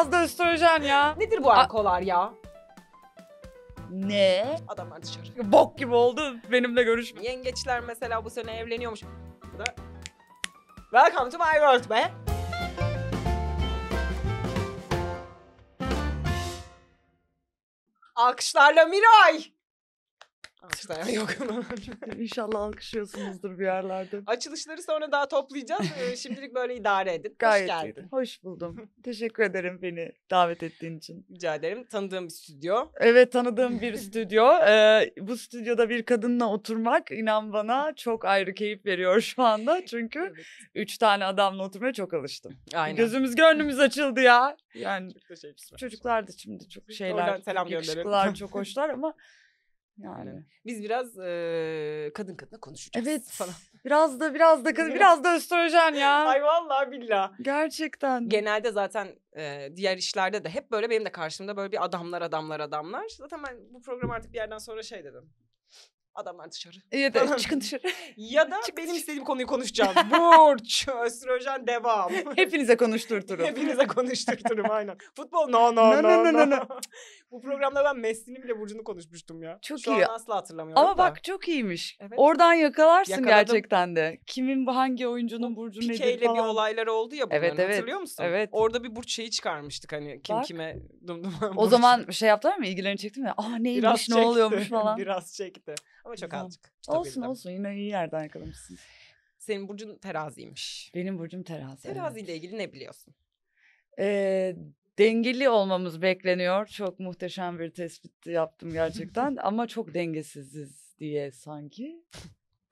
biraz da östrojen ya. Nedir bu alkolar ya? Ne? Adamlar dışarı. Bok gibi oldu benimle görüşme. Yengeçler mesela bu sene evleniyormuş. Bu da... Welcome to my world be. Alkışlarla Miray. Alkışlayan yok. İnşallah alkışlıyorsunuzdur bir yerlerde. Açılışları sonra daha toplayacağız. Ee, şimdilik böyle idare edin. Gayet Hoş geldin. Iyiydi. Hoş buldum. Teşekkür ederim beni davet ettiğin için. Rica ederim. Tanıdığım bir stüdyo. Evet tanıdığım bir stüdyo. Ee, bu stüdyoda bir kadınla oturmak inan bana çok ayrı keyif veriyor şu anda. Çünkü evet. üç tane adamla oturmaya çok alıştım. Aynen. Gözümüz gönlümüz açıldı ya. Yani çocuklar da şimdi çok şeyler. Oradan selam gönderelim. çok hoşlar ama yani. Aynen. Biz biraz e, kadın kadına konuşacağız evet, falan. Biraz da biraz da kadın biraz da östrojen ya. Ay vallahi billah. Gerçekten. Genelde zaten e, diğer işlerde de hep böyle benim de karşımda böyle bir adamlar adamlar adamlar. Zaten ben bu program artık bir yerden sonra şey dedim adamlar dışarı. Ya da çıkın dışarı. ya da çıkın benim dışarı. istediğim konuyu konuşacağım. Burç, östrojen devam. Hepinize konuşturturum. Hepinize konuşturturum aynen. Futbol no no no no. no, no, no. Bu programda ben Messi'ni bile Burcu'nu konuşmuştum ya. Çok Şu iyi. Şu an asla hatırlamıyorum. Ama da. bak çok iyiymiş. Evet. Oradan yakalarsın Yakaladım. gerçekten de. Kimin hangi oyuncunun Burcu Pike nedir falan. bir olaylar oldu ya bunların evet, evet. hatırlıyor musun? Evet. Orada bir Burç şeyi çıkarmıştık hani kim bak. kime dum dum. O zaman şey yaptılar mı ilgilerini çektim ya. Aa neymiş Biraz ne çekti. oluyormuş falan. Biraz çekti. Ama çok azıcık. Olsun olsun yine iyi yerde yakalamışsınız. Senin burcun teraziymiş. Benim burcum terazi. Terazi Teraziyle ilgili ne biliyorsun? Ee, dengeli olmamız bekleniyor. Çok muhteşem bir tespit yaptım gerçekten ama çok dengesiziz diye sanki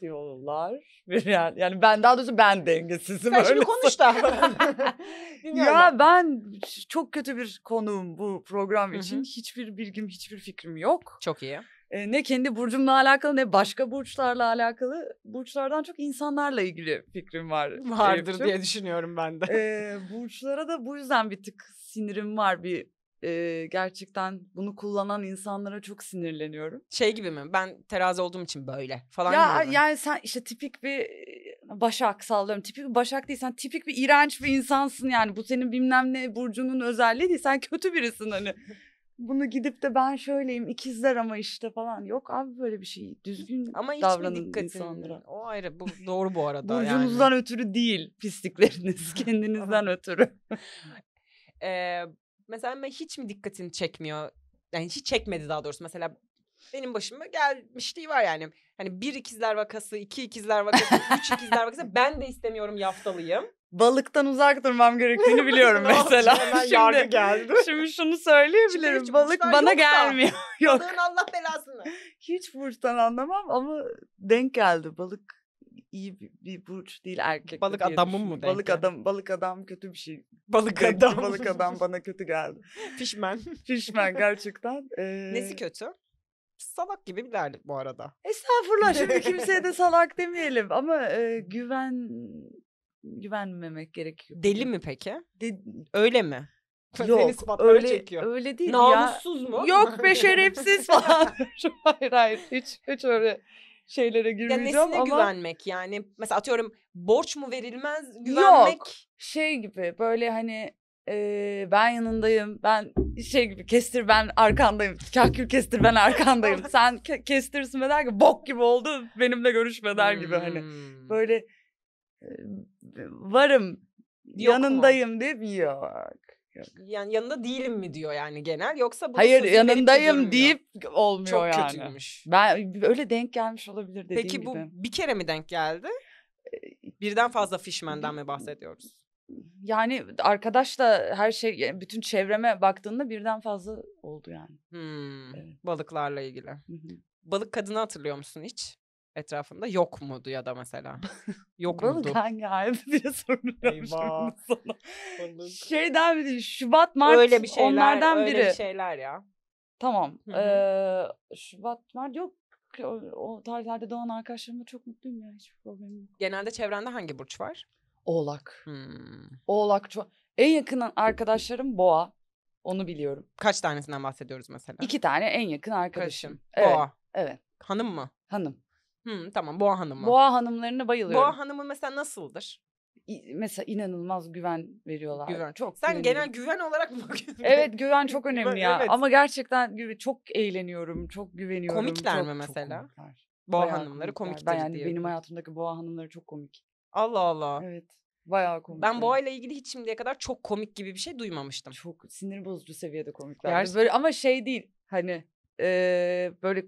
diyorlar. Yani, yani ben daha doğrusu ben dengesizim. Sen öyle şimdi konuş da. ya ben çok kötü bir konuğum bu program için. Hı-hı. Hiçbir bilgim, hiçbir fikrim yok. Çok iyi e, ne kendi burcumla alakalı ne başka burçlarla alakalı burçlardan çok insanlarla ilgili fikrim var. Şey Vardır diye düşünüyorum ben de. E, burçlara da bu yüzden bir tık sinirim var bir e, gerçekten bunu kullanan insanlara çok sinirleniyorum. Şey gibi mi? Ben terazi olduğum için böyle falan ya, gibi mi? Yani sen işte tipik bir başak sallıyorum. Tipik bir başak değil sen tipik bir iğrenç bir insansın yani. Bu senin bilmem ne burcunun özelliği değil. Sen kötü birisin hani bunu gidip de ben şöyleyim ikizler ama işte falan yok abi böyle bir şey düzgün ama hiç davranın dikkatin, insanlara. O ayrı bu doğru bu arada Burcunuzdan yani. ötürü değil pislikleriniz kendinizden ötürü. ee, mesela ben hiç mi dikkatini çekmiyor? Yani hiç çekmedi daha doğrusu mesela benim başıma gelmişliği var yani. Hani bir ikizler vakası, iki ikizler vakası, üç ikizler vakası. Ben de istemiyorum yaftalıyım balıktan uzak durmam gerektiğini biliyorum mesela. şimdi, geldi. Şimdi şunu söyleyebilirim. Şimdi balık bana yoksa, gelmiyor. Yok. Allah belasını. Hiç burçtan anlamam ama denk geldi. Balık iyi bir, bir burç değil erkek. Balık adamım mı? denk Balık adam balık adam kötü bir şey. Balık Denk, adam. balık adam bana kötü geldi. Pişman. Pişman gerçekten. Ee... Nesi kötü? Salak gibi bir bilerdik bu arada. Estağfurullah şimdi kimseye de salak demeyelim ama e, güven güvenmemek gerekiyor. Deli mi peki? De... Öyle mi? Yok öyle çekiyor. öyle değil Namussuz ya. mu? Yok be şerefsiz falan. hayır hayır hiç hiç öyle şeylere girmeyeceğim ya nesine ama. güvenmek yani mesela atıyorum borç mu verilmez güvenmek. Yok şey gibi böyle hani e, ben yanındayım ben şey gibi kestir ben arkandayım kahkül kestir ben arkandayım sen ke- kestirsin der ki bok gibi oldu benimle görüşme der gibi hani. hmm. hani böyle varım Yok yanındayım mu? deyip yok. Yani yanında değilim mi diyor yani genel yoksa bu Hayır yanındayım deyip olmuyor Çok yani. Çok kötüymüş. Ben öyle denk gelmiş olabilir dediğim Peki, gibi. Peki bu bir kere mi denk geldi? Birden fazla fişmenden mi bahsediyoruz? Yani arkadaş da her şey bütün çevreme baktığında birden fazla oldu yani. Hmm, evet. Balıklarla ilgili. Balık kadını hatırlıyor musun hiç? etrafında yok mudu ya da mesela? Yok mudu? Hangi ayda diye soruluyormuş Şeyden biri Şubat, Mart öyle bir şeyler, onlardan biri. Öyle şeyler ya. Tamam. ee, Şubat, Mart yok. O, o tarihlerde doğan arkadaşlarımla çok mutluyum ya. Hiçbir problemim yok. Genelde çevrende hangi burç var? Oğlak. Hmm. Oğlak çok. En yakın arkadaşlarım boğa. Onu biliyorum. Kaç tanesinden bahsediyoruz mesela? İki tane en yakın arkadaşım. Kaşım. Evet. Boğa. Evet. Hanım mı? Hanım. Hı, tamam Boğa Hanım'ı. Boğa hanımlarına bayılıyorum. Boğa Hanım'ı mesela nasıldır? İ- mesela inanılmaz güven veriyorlar. Güven çok. Sen güvenilir. genel güven olarak mı Evet güven çok önemli ya. Evet. Ama gerçekten çok eğleniyorum, çok güveniyorum. Komikler çok, mi mesela? Çok komikler. Boğa bayağı hanımları komiktir ben yani diye. Benim hayatımdaki boğa hanımları çok komik. Allah Allah. Evet. Bayağı komik. Ben boğa ile ilgili hiç şimdiye kadar çok komik gibi bir şey duymamıştım. Çok sinir bozucu seviyede komikler. Gerçekten. Böyle ama şey değil hani e, böyle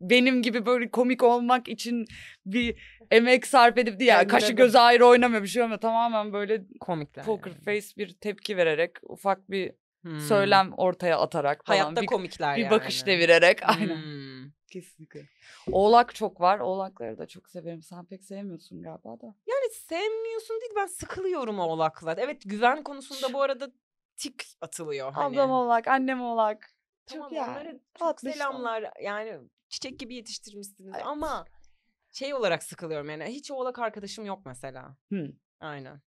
benim gibi böyle komik olmak için bir emek sarf edip diye yani kaşı göz ayrı oynamıyor bir şey ama tamamen böyle komikler poker yani. face bir tepki vererek ufak bir hmm. söylem ortaya atarak falan. Hayatta bir, komikler bir yani. bakış devirerek hmm. aynen. Kesinlikle. Oğlak çok var. Oğlakları da çok severim. Sen pek sevmiyorsun galiba da. Yani sevmiyorsun değil ben sıkılıyorum oğlaklar. Evet güven konusunda bu arada tik atılıyor. Hani. Ablam oğlak, annem oğlak tamam çok yani, çok tatlış selamlar. Son. Yani çiçek gibi yetiştirmişsiniz evet. ama şey olarak sıkılıyorum yani. Hiç oğlak arkadaşım yok mesela. Hmm. Aynen.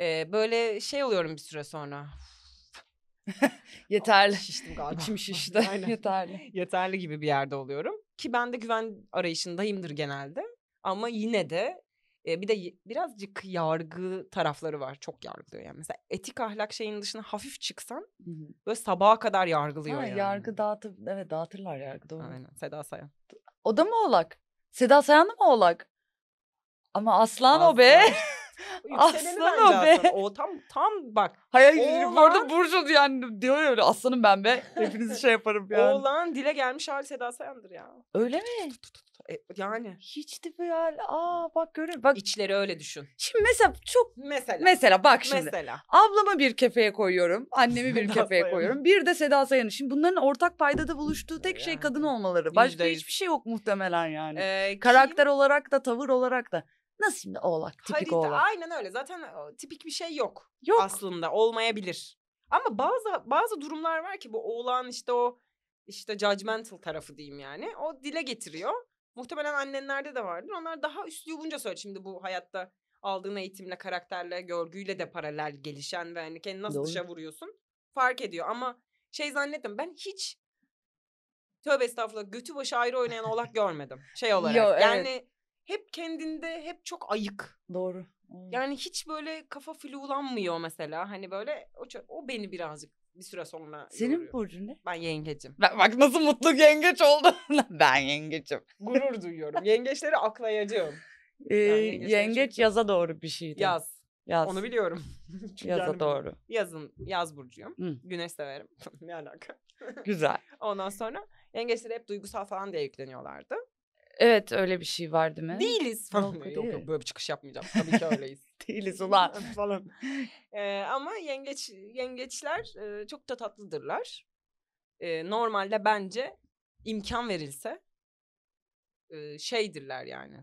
Ee, böyle şey oluyorum bir süre sonra. Yeterli. Şiştim galiba. İçim şişti. Aynen. Yeterli. Yeterli gibi bir yerde oluyorum. Ki ben de güven arayışındayımdır genelde. Ama yine de e, bir de birazcık yargı tarafları var. Çok yargılıyor yani. Mesela etik ahlak şeyin dışına hafif çıksan Hı-hı. böyle sabaha kadar yargılıyor ha, yani. Yargı dağıtır, evet dağıtırlar yargı doğru. Aynen Seda Sayan. O da mı oğlak? Seda Sayan da mı oğlak? Ama aslan, aslan. o be. Aslan o be. O tam tam bak. Hayır bu arada Burcu yani diyor öyle aslanım ben be. Hepinizi şey yaparım yani. Oğlan dile gelmiş hali Seda Sayan'dır ya. Öyle mi? E, yani. Hiç de böyle aa bak görün bak. içleri öyle düşün. Şimdi mesela çok mesela mesela bak şimdi. Mesela. Ablama bir kefeye koyuyorum. Annemi bir kefeye koyuyorum. Bir de Seda Sayan'ı. Şimdi bunların ortak paydada buluştuğu tek şey yani. şey kadın olmaları. Başka %100. hiçbir şey yok muhtemelen yani. Ee, Karakter kim? olarak da tavır olarak da. Nasıl şimdi oğlak tipik Harita, oğlak. Aynen öyle zaten e, tipik bir şey yok. Yok. Aslında olmayabilir. Ama bazı bazı durumlar var ki bu oğlan işte o işte judgmental tarafı diyeyim yani. O dile getiriyor. Muhtemelen annenlerde de vardır. Onlar daha üslubunca söyle şimdi bu hayatta aldığın eğitimle, karakterle, görgüyle de paralel gelişen ve hani kendini nasıl Doğru. dışa vuruyorsun fark ediyor. Ama şey zannettim ben hiç tövbe estağfurullah götü başı ayrı oynayan oğlak görmedim şey olarak. Yo, evet. Yani hep kendinde hep çok ayık. Doğru. Yani hiç böyle kafa flulanmıyor mesela. Hani böyle o, o beni birazcık bir süre sonra Senin burcun ne? Ben yengecim. Ben, bak nasıl mutlu yengeç oldu. ben yengecim. Gurur duyuyorum. Yengeçleri aklayacağım. Ee, yengeç yaza doğru bir şeydi. Yaz. Yaz. Onu biliyorum. yaza yani doğru. Yazın, yaz burcuyum. Hı. Güneş severim. ne alaka? Güzel. Ondan sonra yengeçleri hep duygusal falan diye yükleniyorlardı. Evet öyle bir şey var değil mi? Değiliz falan. yok yok böyle bir çıkış yapmayacağım. Tabii ki öyleyiz. Değiliz ulan falan. Ee, ama yengeç yengeçler e, çok da tatlıdırlar. E, normalde bence imkan verilse e, şeydirler yani.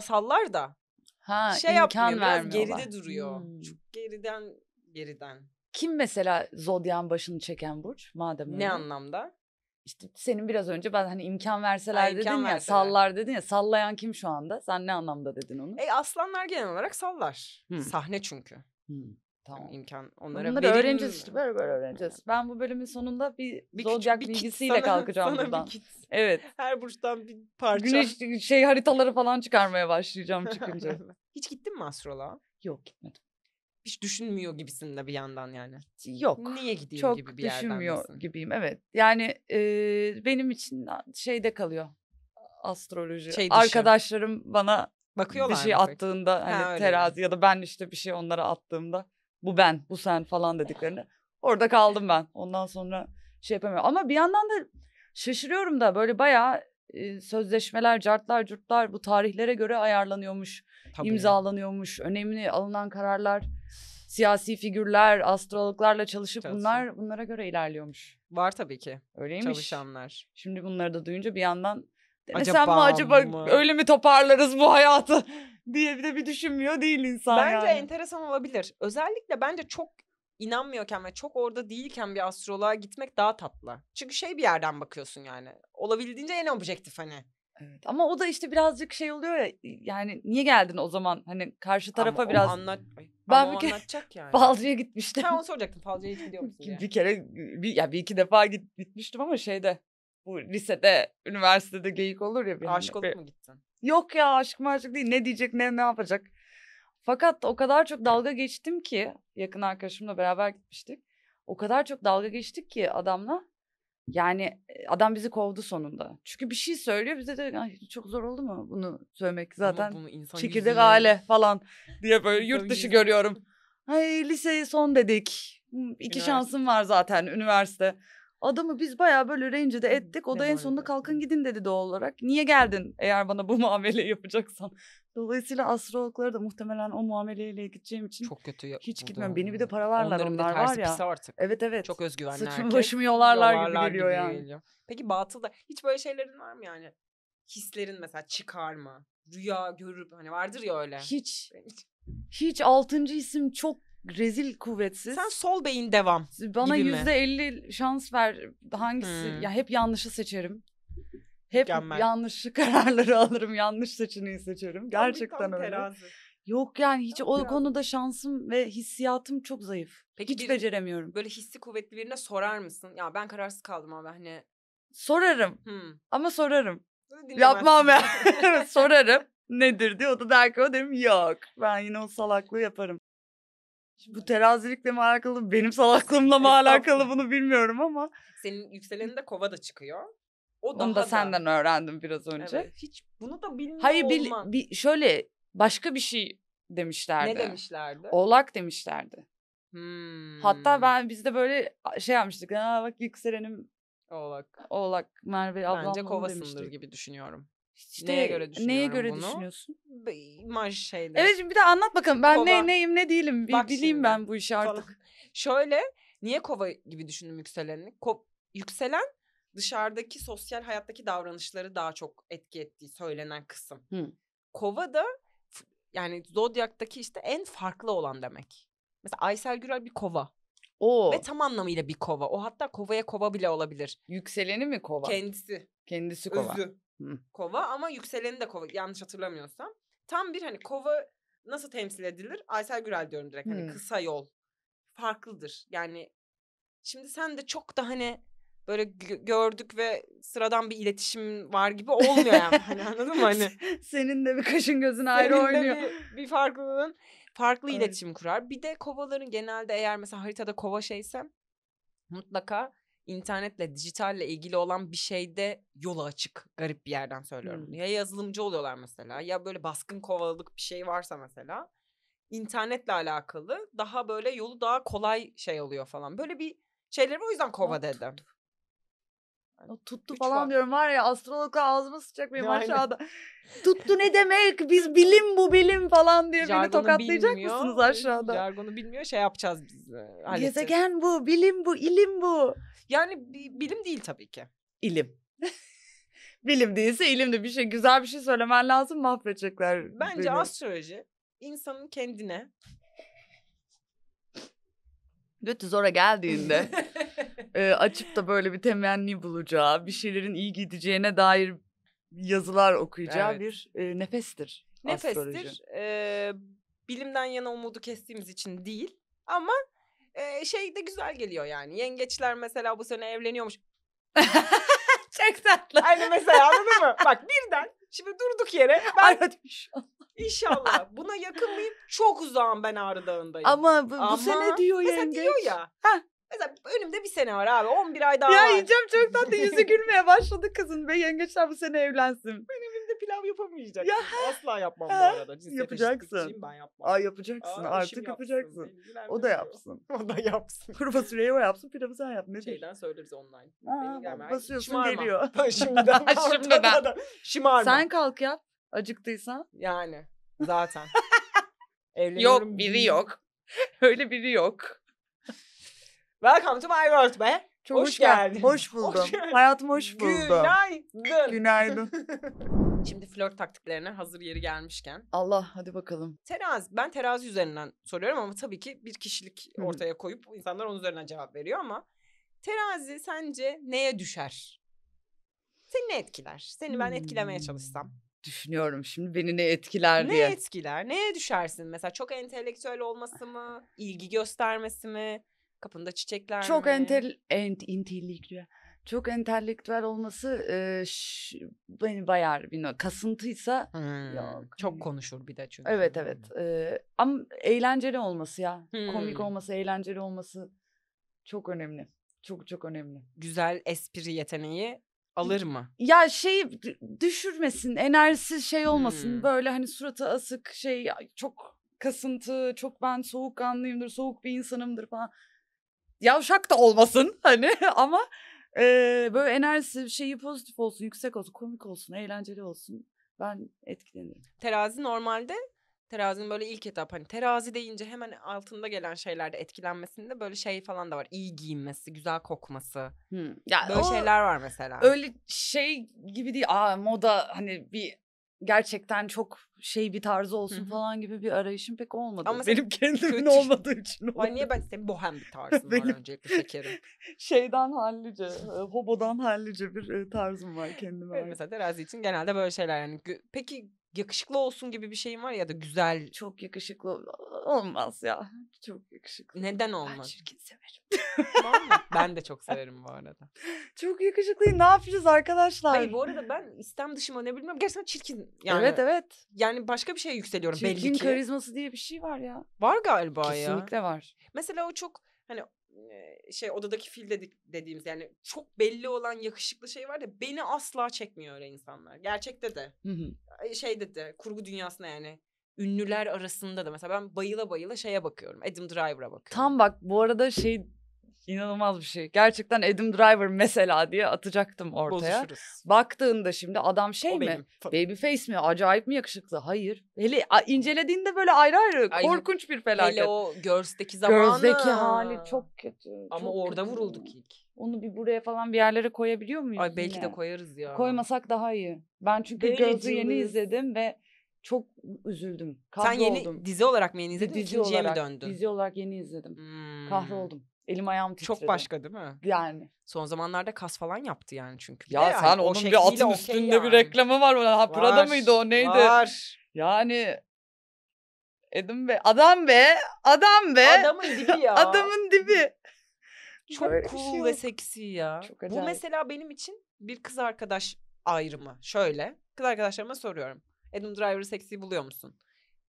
sallar da ha, şey imkan yapmıyor. geride duruyor. Hmm. Çok geriden geriden. Kim mesela zodyan başını çeken burç madem öyle. Ne anlamda? işte senin biraz önce ben hani imkan verseler Ay, dedin imkan ya verseler. sallar dedin ya sallayan kim şu anda? Sen ne anlamda dedin onu? E aslanlar genel olarak sallar. Hmm. Sahne çünkü. Hmm. Tamam. imkan onlara Bunları verin... öğreneceğiz işte böyle böyle öğreneceğiz. Evet. Ben bu bölümün sonunda bir, bir zodiac bilgisiyle sana, kalkacağım sana buradan. Bir kit. Evet. Her burçtan bir parça. Güneş şey haritaları falan çıkarmaya başlayacağım çıkınca. Hiç gittin mi astroloğa? Yok gitmedim hiç düşünmüyor gibisin de bir yandan yani. Yok. Niye gideyim çok gibi bir yerden düşünmüyor gibiyim evet. Yani e, benim için şeyde kalıyor astroloji. Şey Arkadaşlarım bana Bakıyorlar bir şey attığında hani ha, terazi ya da ben işte bir şey onlara attığımda bu ben bu sen falan dediklerini orada kaldım ben. Ondan sonra şey yapamıyorum. Ama bir yandan da şaşırıyorum da böyle bayağı sözleşmeler, cartlar, curtlar bu tarihlere göre ayarlanıyormuş, Tabii. imzalanıyormuş. Önemli alınan kararlar siyasi figürler, astrologlarla çalışıp Çalışsın. bunlar bunlara göre ilerliyormuş. Var tabii ki. Öyleymiş. Çalışanlar. Şimdi bunları da duyunca bir yandan denesem acaba mi acaba mı? öyle mi toparlarız bu hayatı diye bir de bir düşünmüyor değil insan Bence yani. enteresan olabilir. Özellikle bence çok inanmıyorken ve çok orada değilken bir astroloğa gitmek daha tatlı. Çünkü şey bir yerden bakıyorsun yani. Olabildiğince en objektif hani. Evet. Ama o da işte birazcık şey oluyor ya yani niye geldin o zaman hani karşı tarafa ama biraz. Anlat... Ben ama bir kere anlatacak yani. Balcı'ya gitmiştim. Ben onu soracaktım Balcı'ya hiç gidiyor musun diye. bir kere bir, ya bir iki defa git, gitmiştim ama şeyde bu lisede üniversitede geyik olur ya. Benim. Aşık olup mu gittin? Yok ya aşık mı aşık değil ne diyecek ne ne yapacak. Fakat o kadar çok dalga geçtim ki yakın arkadaşımla beraber gitmiştik. O kadar çok dalga geçtik ki adamla yani adam bizi kovdu sonunda. Çünkü bir şey söylüyor bize de çok zor oldu mu bunu söylemek zaten Ama bunu insan çekirdek yüzünden... aile falan diye böyle yurt dışı görüyorum. Ay liseyi son dedik. İki şansım var zaten üniversite. Adamı biz baya böyle de ettik. O da ne en sonunda kalkın gidin dedi doğal olarak. Niye geldin eğer bana bu muameleyi yapacaksan? Dolayısıyla astrologlara da muhtemelen o muameleyle gideceğim için çok kötü ya, hiç gitmem. Beni bir de paralarlar Onların onlar var ya. artık. Evet evet. Çok özgüvenli Saçımı erkek. başımı yolarlar, yolarlar gibi geliyor gibi yani. Geliyor. Peki batılda hiç böyle şeylerin var mı yani? Hislerin mesela çıkar mı? Rüya görüp hani vardır ya öyle. Hiç. Hiç, hiç altıncı isim çok rezil kuvvetsiz. Sen sol beyin devam. Bana yüzde elli şans ver hangisi? Hmm. Ya hep yanlışı seçerim. Hep Mükemmel. yanlış kararları alırım, yanlış seçeneği seçerim. Gerçekten öyle. Yok yani hiç o konuda şansım ve hissiyatım çok zayıf. Peki hiç bir, beceremiyorum. Böyle hissi kuvvetli birine sorar mısın? Ya ben kararsız kaldım abi hani. Sorarım. Hmm. Ama sorarım. Yapmam ya. sorarım. Nedir diyor. O da der ki o derim yok. Ben yine o salaklığı yaparım. Şimdi bu terazilikle mi alakalı, benim salaklığımla mı alakalı bunu bilmiyorum ama. Senin yükseleni de kova da çıkıyor. O Onu da, da senden öğrendim biraz önce. Evet. Hiç bunu da bilmiyor Hayır, bil, olman. Bi, şöyle başka bir şey demişlerdi. Ne demişlerdi? Oğlak demişlerdi. Hmm. Hatta ben bizde böyle şey yapmıştık. Aa bak yükselenim Oğlak. Oğlak Merve ablam Bence kovasındır demiştik. gibi düşünüyorum. İşte neye göre düşünüyorum Neye göre bunu? düşünüyorsun? İmaj şeyde. Evet şimdi bir de anlat bakalım. Ben kova. ne neyim ne değilim. Bir Bak bileyim şimdi. ben bu işi artık. Falan. Şöyle niye kova gibi düşündüm yükseleni? Ko- yükselen dışarıdaki sosyal hayattaki davranışları daha çok etki ettiği söylenen kısım. Hı. Kova da yani zodyaktaki işte en farklı olan demek. Mesela Aysel Gürel bir kova. Oo. Ve tam anlamıyla bir kova. O hatta kovaya kova bile olabilir. Yükseleni mi kova? Kendisi. Kendisi kova. Özü. Hı. Kova ama yükseleni de kova yanlış hatırlamıyorsam. Tam bir hani kova nasıl temsil edilir? Aysel Gürel diyorum direkt. Hani Hı. kısa yol. Farklıdır. Yani şimdi sen de çok da hani böyle gördük ve sıradan bir iletişim var gibi olmuyor yani. hani anladın mı hani? Senin de bir kaşın gözün ayrı Senin oynuyor. De bir, bir farklılığın farklı evet. iletişim kurar. Bir de kovaların genelde eğer mesela haritada kova şeyse mutlaka internetle, dijitalle ilgili olan bir şeyde yolu açık. Garip bir yerden söylüyorum. Hmm. Ya yazılımcı oluyorlar mesela ya böyle baskın kovalık bir şey varsa mesela internetle alakalı daha böyle yolu daha kolay şey oluyor falan. Böyle bir şeyleri o yüzden kova dedim. O tuttu Üç falan var. diyorum var ya astrologla ağzımı sıçacak benim yani. aşağıda. tuttu ne demek biz bilim bu bilim falan diye jargonu beni tokatlayacak bilmiyor, mısınız aşağıda? Jargonu bilmiyor şey yapacağız biz. E, halledeceğiz. Gezegen bu bilim bu ilim bu. Yani bilim değil tabii ki. İlim. bilim değilse ilim de bir şey güzel bir şey söylemen lazım mahvedecekler. Bence beni. astroloji insanın kendine. Götü zora geldiğinde e, açıp da böyle bir temenni bulacağı, bir şeylerin iyi gideceğine dair yazılar okuyacağı evet. bir e, nefestir. Nefestir. E, bilimden yana umudu kestiğimiz için değil ama e, şey de güzel geliyor yani. Yengeçler mesela bu sene evleniyormuş. Çok tatlı. Aynı hani mesela anladın mı? Bak birden şimdi durduk yere ben... Ay, İnşallah. Buna yakın mıyım? Çok uzağım ben Ağrı Dağı'ndayım. Ama bu, bu Ama, sene diyor yengeç. Mesela diyor ya. Heh. Mesela önümde bir sene var abi. 11 ay daha ya var. Ya yiyeceğim çoktan da yüzü gülmeye başladı kızın. Ve yengeçler bu sene evlensin. Benim evimde pilav yapamayacak. Ya. Asla yapmam bu arada. Cinsiyet yapacaksın. Ben yapmam. Aa, yapacaksın. Aa, Artık yapacaksın. yapacaksın. O da yapsın. o da yapsın. Kuru fasulyeyi o yapsın. Pilavı sen yap. Ne Şeyden söyleriz bize online. Aa, Benim basıyorsun şımarma. geliyor. Şimdiden. Şimdiden. Şımarma. Sen kalk yap. Acıktıysan. Yani. Zaten. Evleniyorum. Yok biri yok. Öyle biri yok. Welcome to my world be. Çok hoş, hoş geldin. Hoş buldum. Hoş Hayatım hoş buldum. Günaydın. Günaydın. Şimdi flört taktiklerine hazır yeri gelmişken. Allah hadi bakalım. Terazi, ben terazi üzerinden soruyorum ama tabii ki bir kişilik ortaya koyup insanlar onun üzerinden cevap veriyor ama terazi sence neye düşer? Seni ne etkiler? Seni ben etkilemeye hmm. çalışsam. Düşünüyorum şimdi beni ne etkiler ne diye. Ne etkiler? Neye düşersin? Mesela çok entelektüel olması mı? ilgi göstermesi mi? Kapında çiçekler Çok entel, ent, entelektüel. Çok entelektüel olması e, ş, beni bayar. Bilmiyorum. Kasıntıysa hmm. yok. Çok konuşur bir de çünkü. Evet evet. E, ama eğlenceli olması ya. Hmm. Komik olması, eğlenceli olması çok önemli. Çok çok önemli. Güzel espri yeteneği alır mı? Ya şey düşürmesin, enerjisi şey olmasın. Hmm. Böyle hani suratı asık şey çok kasıntı, çok ben soğukkanlıyımdır, soğuk bir insanımdır falan. Yavşak da olmasın hani ama e, böyle enerjisi şeyi pozitif olsun, yüksek olsun, komik olsun, eğlenceli olsun. Ben etkilenirim. Terazi normalde terazinin böyle ilk etap hani terazi deyince hemen altında gelen şeylerde etkilenmesinde böyle şey falan da var. İyi giyinmesi, güzel kokması. Hmm. Ya böyle şeyler var mesela. Öyle şey gibi değil. Aa moda hani bir gerçekten çok şey bir tarzı olsun hı falan gibi bir arayışım pek olmadı. Ama benim kendimin kötü... olmadığı için olmadı. niye ben senin bohem bir tarzın benim... var öncelikle şekerim. Şeyden hallice, e, hobodan hallice bir e, tarzım var kendime. Evet, mesela terazi için genelde böyle şeyler yani. Peki yakışıklı olsun gibi bir şeyin var ya da güzel. Çok yakışıklı olmaz ya. Çok yakışıklı. Neden olmaz? Ben çirkin severim. ben de çok severim bu arada. Çok yakışıklıyım. Ne yapacağız arkadaşlar? Hayır bu arada ben istem dışıma ne bilmiyorum. Gerçekten çirkin. Yani, evet evet. Yani başka bir şeye yükseliyorum çirkin belli ki. Çirkin karizması diye bir şey var ya. Var galiba Kesinlikle ya. Kesinlikle var. Mesela o çok hani şey odadaki fil dedik dediğimiz yani çok belli olan yakışıklı şey var da beni asla çekmiyor öyle insanlar. Gerçekte de. Şey dedi kurgu dünyasına yani ünlüler arasında da mesela ben bayıla bayıla şeye bakıyorum. Adam Driver'a bakıyorum. Tam bak bu arada şey İnanılmaz bir şey. Gerçekten Adam Driver mesela diye atacaktım ortaya. Bozuşuruz. Baktığında şimdi adam şey o mi? Benim. Babyface mi? Acayip mi yakışıklı? Hayır. Hele incelediğinde böyle ayrı ayrı Ay, korkunç bir felaket. Hele o Girls'deki zamanı. Girls'deki hali çok kötü. Ama çok orada kötü. vurulduk ilk. Onu bir buraya falan bir yerlere koyabiliyor muyuz? Ay belki yine? de koyarız ya. Koymasak daha iyi. Ben çünkü Girls'ü yeni izledim ve çok üzüldüm. Kahroldum. Sen yeni dizi olarak mı yeni izledin? Dizi olarak, mi döndün? Dizi olarak yeni izledim. Hmm. Kahroldum. Elim ayağım titredi. Çok başka değil mi? Yani. Son zamanlarda kas falan yaptı yani çünkü. Ya yani, sen onun bir atın okay üstünde yani. bir reklamı var. Ha, var, Prada mıydı o neydi? Var. Yani Edim be, adam be, adam be. Adamın dibi ya. Adamın dibi. Çok Böyle cool şey ve seksi ya. Çok Bu mesela benim için bir kız arkadaş ayrımı. Şöyle, kız arkadaşlarıma soruyorum. Adam Driver'ı seksi buluyor musun?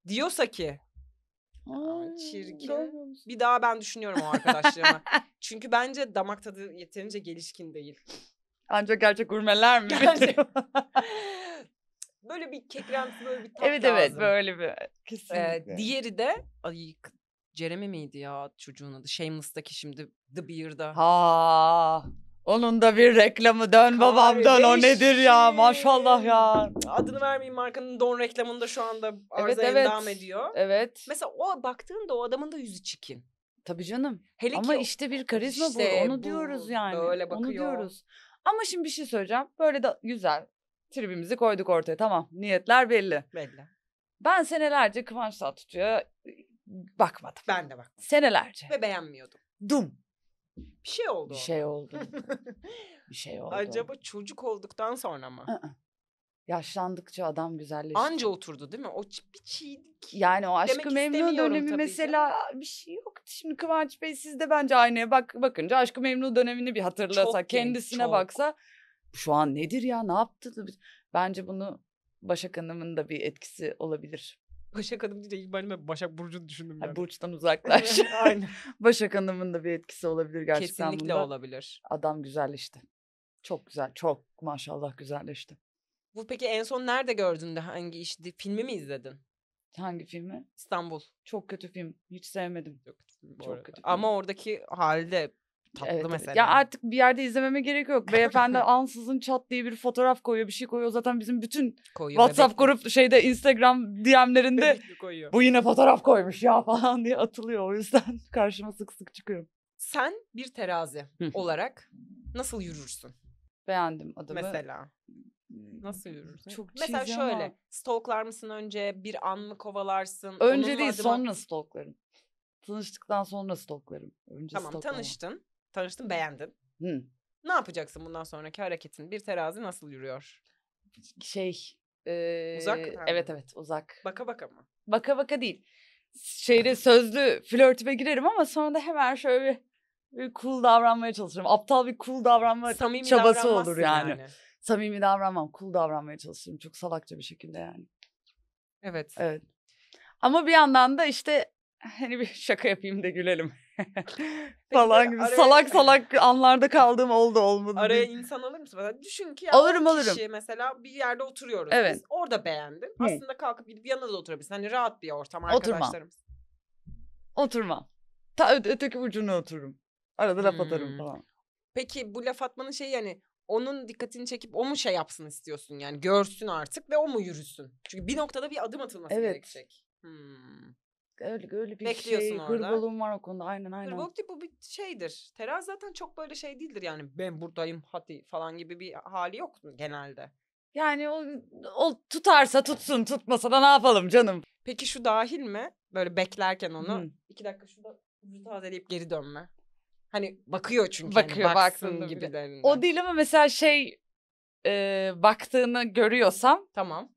Diyorsa ki Aa, çirkin. Bir daha ben düşünüyorum o arkadaşlarıma. Çünkü bence damak tadı yeterince gelişkin değil. Ancak gerçek gurmeler mi? böyle bir kekremsi böyle bir tat Evet lazım. evet böyle bir kesinlikle. Ee, diğeri de ay Jeremy miydi ya çocuğun adı? Shameless'taki şimdi The Beer'da. Ha. Onun da bir reklamı dön babam dön o nedir ya maşallah ya. Adını vermeyeyim markanın don reklamında şu anda arıza evet, evet. devam ediyor. Evet. Mesela o baktığında o adamın da yüzü çikin. Tabii canım. Hele Ama ki işte bir karizma işte bu. Onu bu, diyoruz yani. Öyle bakıyor. Onu diyoruz. Ama şimdi bir şey söyleyeceğim. Böyle de güzel. Tribimizi koyduk ortaya. Tamam. Niyetler belli. Belli. Ben senelerce Kıvanç Tatlıtuğ'a bakmadım. Ben de bakmadım. Senelerce. Ve beğenmiyordum. Dum bir şey oldu. Bir şey oldu. bir şey oldu. Acaba çocuk olduktan sonra mı? Yaşlandıkça adam güzelleşti. Anca oturdu değil mi? O bir çiğdik. Yani o aşkı memnun dönemi mesela ki. bir şey yoktu. Şimdi Kıvanç Bey siz de bence aynaya bak bakınca aşkı memnun dönemini bir hatırlasa çok kendisine çok. baksa şu an nedir ya ne yaptı? Bence bunu Başak Hanım'ın da bir etkisi olabilir. Başak Hanım deyince ilk ben de Başak Burcu'nu düşündüm. Yani. Burçtan uzaklaş. Aynen. Başak Hanım'ın da bir etkisi olabilir gerçekten Kesinlikle bunda. olabilir. Adam güzelleşti. Çok güzel. Çok maşallah güzelleşti. Bu peki en son nerede gördün de hangi işti? Filmi mi izledin? Hangi filmi? İstanbul. Çok kötü film. Hiç sevmedim. Çok kötü Çok kötü film. Ama oradaki halde tatlı evet, mesela. Ya artık bir yerde izlememe gerek yok. Beyefendi ansızın çat diye bir fotoğraf koyuyor, bir şey koyuyor. Zaten bizim bütün koyuyor, WhatsApp bebek. grup şeyde Instagram DM'lerinde bu yine fotoğraf koymuş ya falan diye atılıyor. O yüzden karşıma sık sık çıkıyorum Sen bir terazi olarak nasıl yürürsün? Beğendim adımı. Mesela. Nasıl hmm, yürürsün? Çok Mesela şöyle stalklar mısın önce bir an mı kovalarsın? Önce değil adımı... sonra stalklarım. Tanıştıktan sonra stalklarım. Önce tamam stalklarım. tanıştın tanıştın beğendin. Hı. Ne yapacaksın bundan sonraki hareketin? Bir terazi nasıl yürüyor? Şey. E, uzak mı? Evet evet uzak. Baka baka mı? Baka baka değil. Şeyde sözlü flörtüme girerim ama sonra da hemen şöyle bir bir cool davranmaya çalışırım. Aptal bir cool davranma Samimi çabası olur yani. yani. Samimi davranmam, cool davranmaya çalışırım. Çok salakça bir şekilde yani. Evet. Evet. Ama bir yandan da işte hani bir şaka yapayım da gülelim. falan gibi araya... salak salak anlarda kaldığım oldu olmadı. Araya değil. insan alır mısın? Mesela düşün ki alırım, alırım. kişi mesela bir yerde oturuyoruz evet. biz. Orada beğendim. Hı. Aslında kalkıp gidip yanına da oturabilirsin. Hani rahat bir ortam arkadaşlarımız. Oturma. Ta öte, öteki ucuna otururum. Arada laf hmm. atarım falan. Peki bu laf atmanın şeyi yani onun dikkatini çekip o mu şey yapsın istiyorsun yani görsün artık ve o mu yürüsün? Çünkü bir noktada bir adım atılması evet. gerekecek. Hmm öyle, öyle bir Bekliyorsun şey orada. gırgolum var o konuda aynen aynen. Gırgoluk değil bu bir şeydir. Terazi zaten çok böyle şey değildir yani ben buradayım hadi falan gibi bir hali yok genelde. Yani o, o tutarsa tutsun tutmasa da ne yapalım canım. Peki şu dahil mi? Böyle beklerken onu Hı. iki dakika şurada vücudu tazeleyip geri dönme. Hani bakıyor çünkü. Hani bakıyor hani baksın gibi. O değil ama mesela şey e, baktığını görüyorsam. Tamam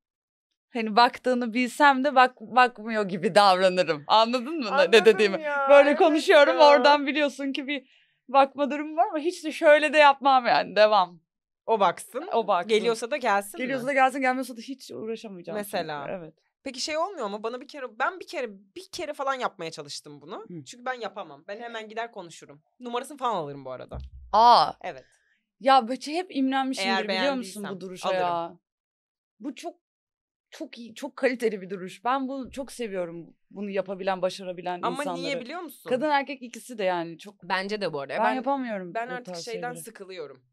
hani baktığını bilsem de bak bakmıyor gibi davranırım. Anladın mı Anladım ne dediğimi? Ya, Böyle evet konuşuyorum ya. oradan biliyorsun ki bir bakma durumu var ama hiç de şöyle de yapmam yani devam. O baksın. O baksın. Geliyorsa da gelsin. Geliyorsa mi? da gelsin, gelmiyorsa da hiç uğraşamayacağım. Mesela. Çünkü. Evet. Peki şey olmuyor mu? Bana bir kere ben bir kere bir kere falan yapmaya çalıştım bunu. Hı. Çünkü ben yapamam. Ben hemen gider konuşurum. Numarasını falan alırım bu arada. Aa. Evet. Ya böyle şey hep imrenmişimdir biliyor musun bu duruşa alırım. ya. Bu çok çok iyi, çok kaliteli bir duruş. Ben bunu çok seviyorum. Bunu yapabilen, başarabilen Ama insanları. Ama niye biliyor musun? Kadın erkek ikisi de yani çok. Bence de bu arada. Ben, ben yapamıyorum. Ben artık şeyden şeyleri. sıkılıyorum.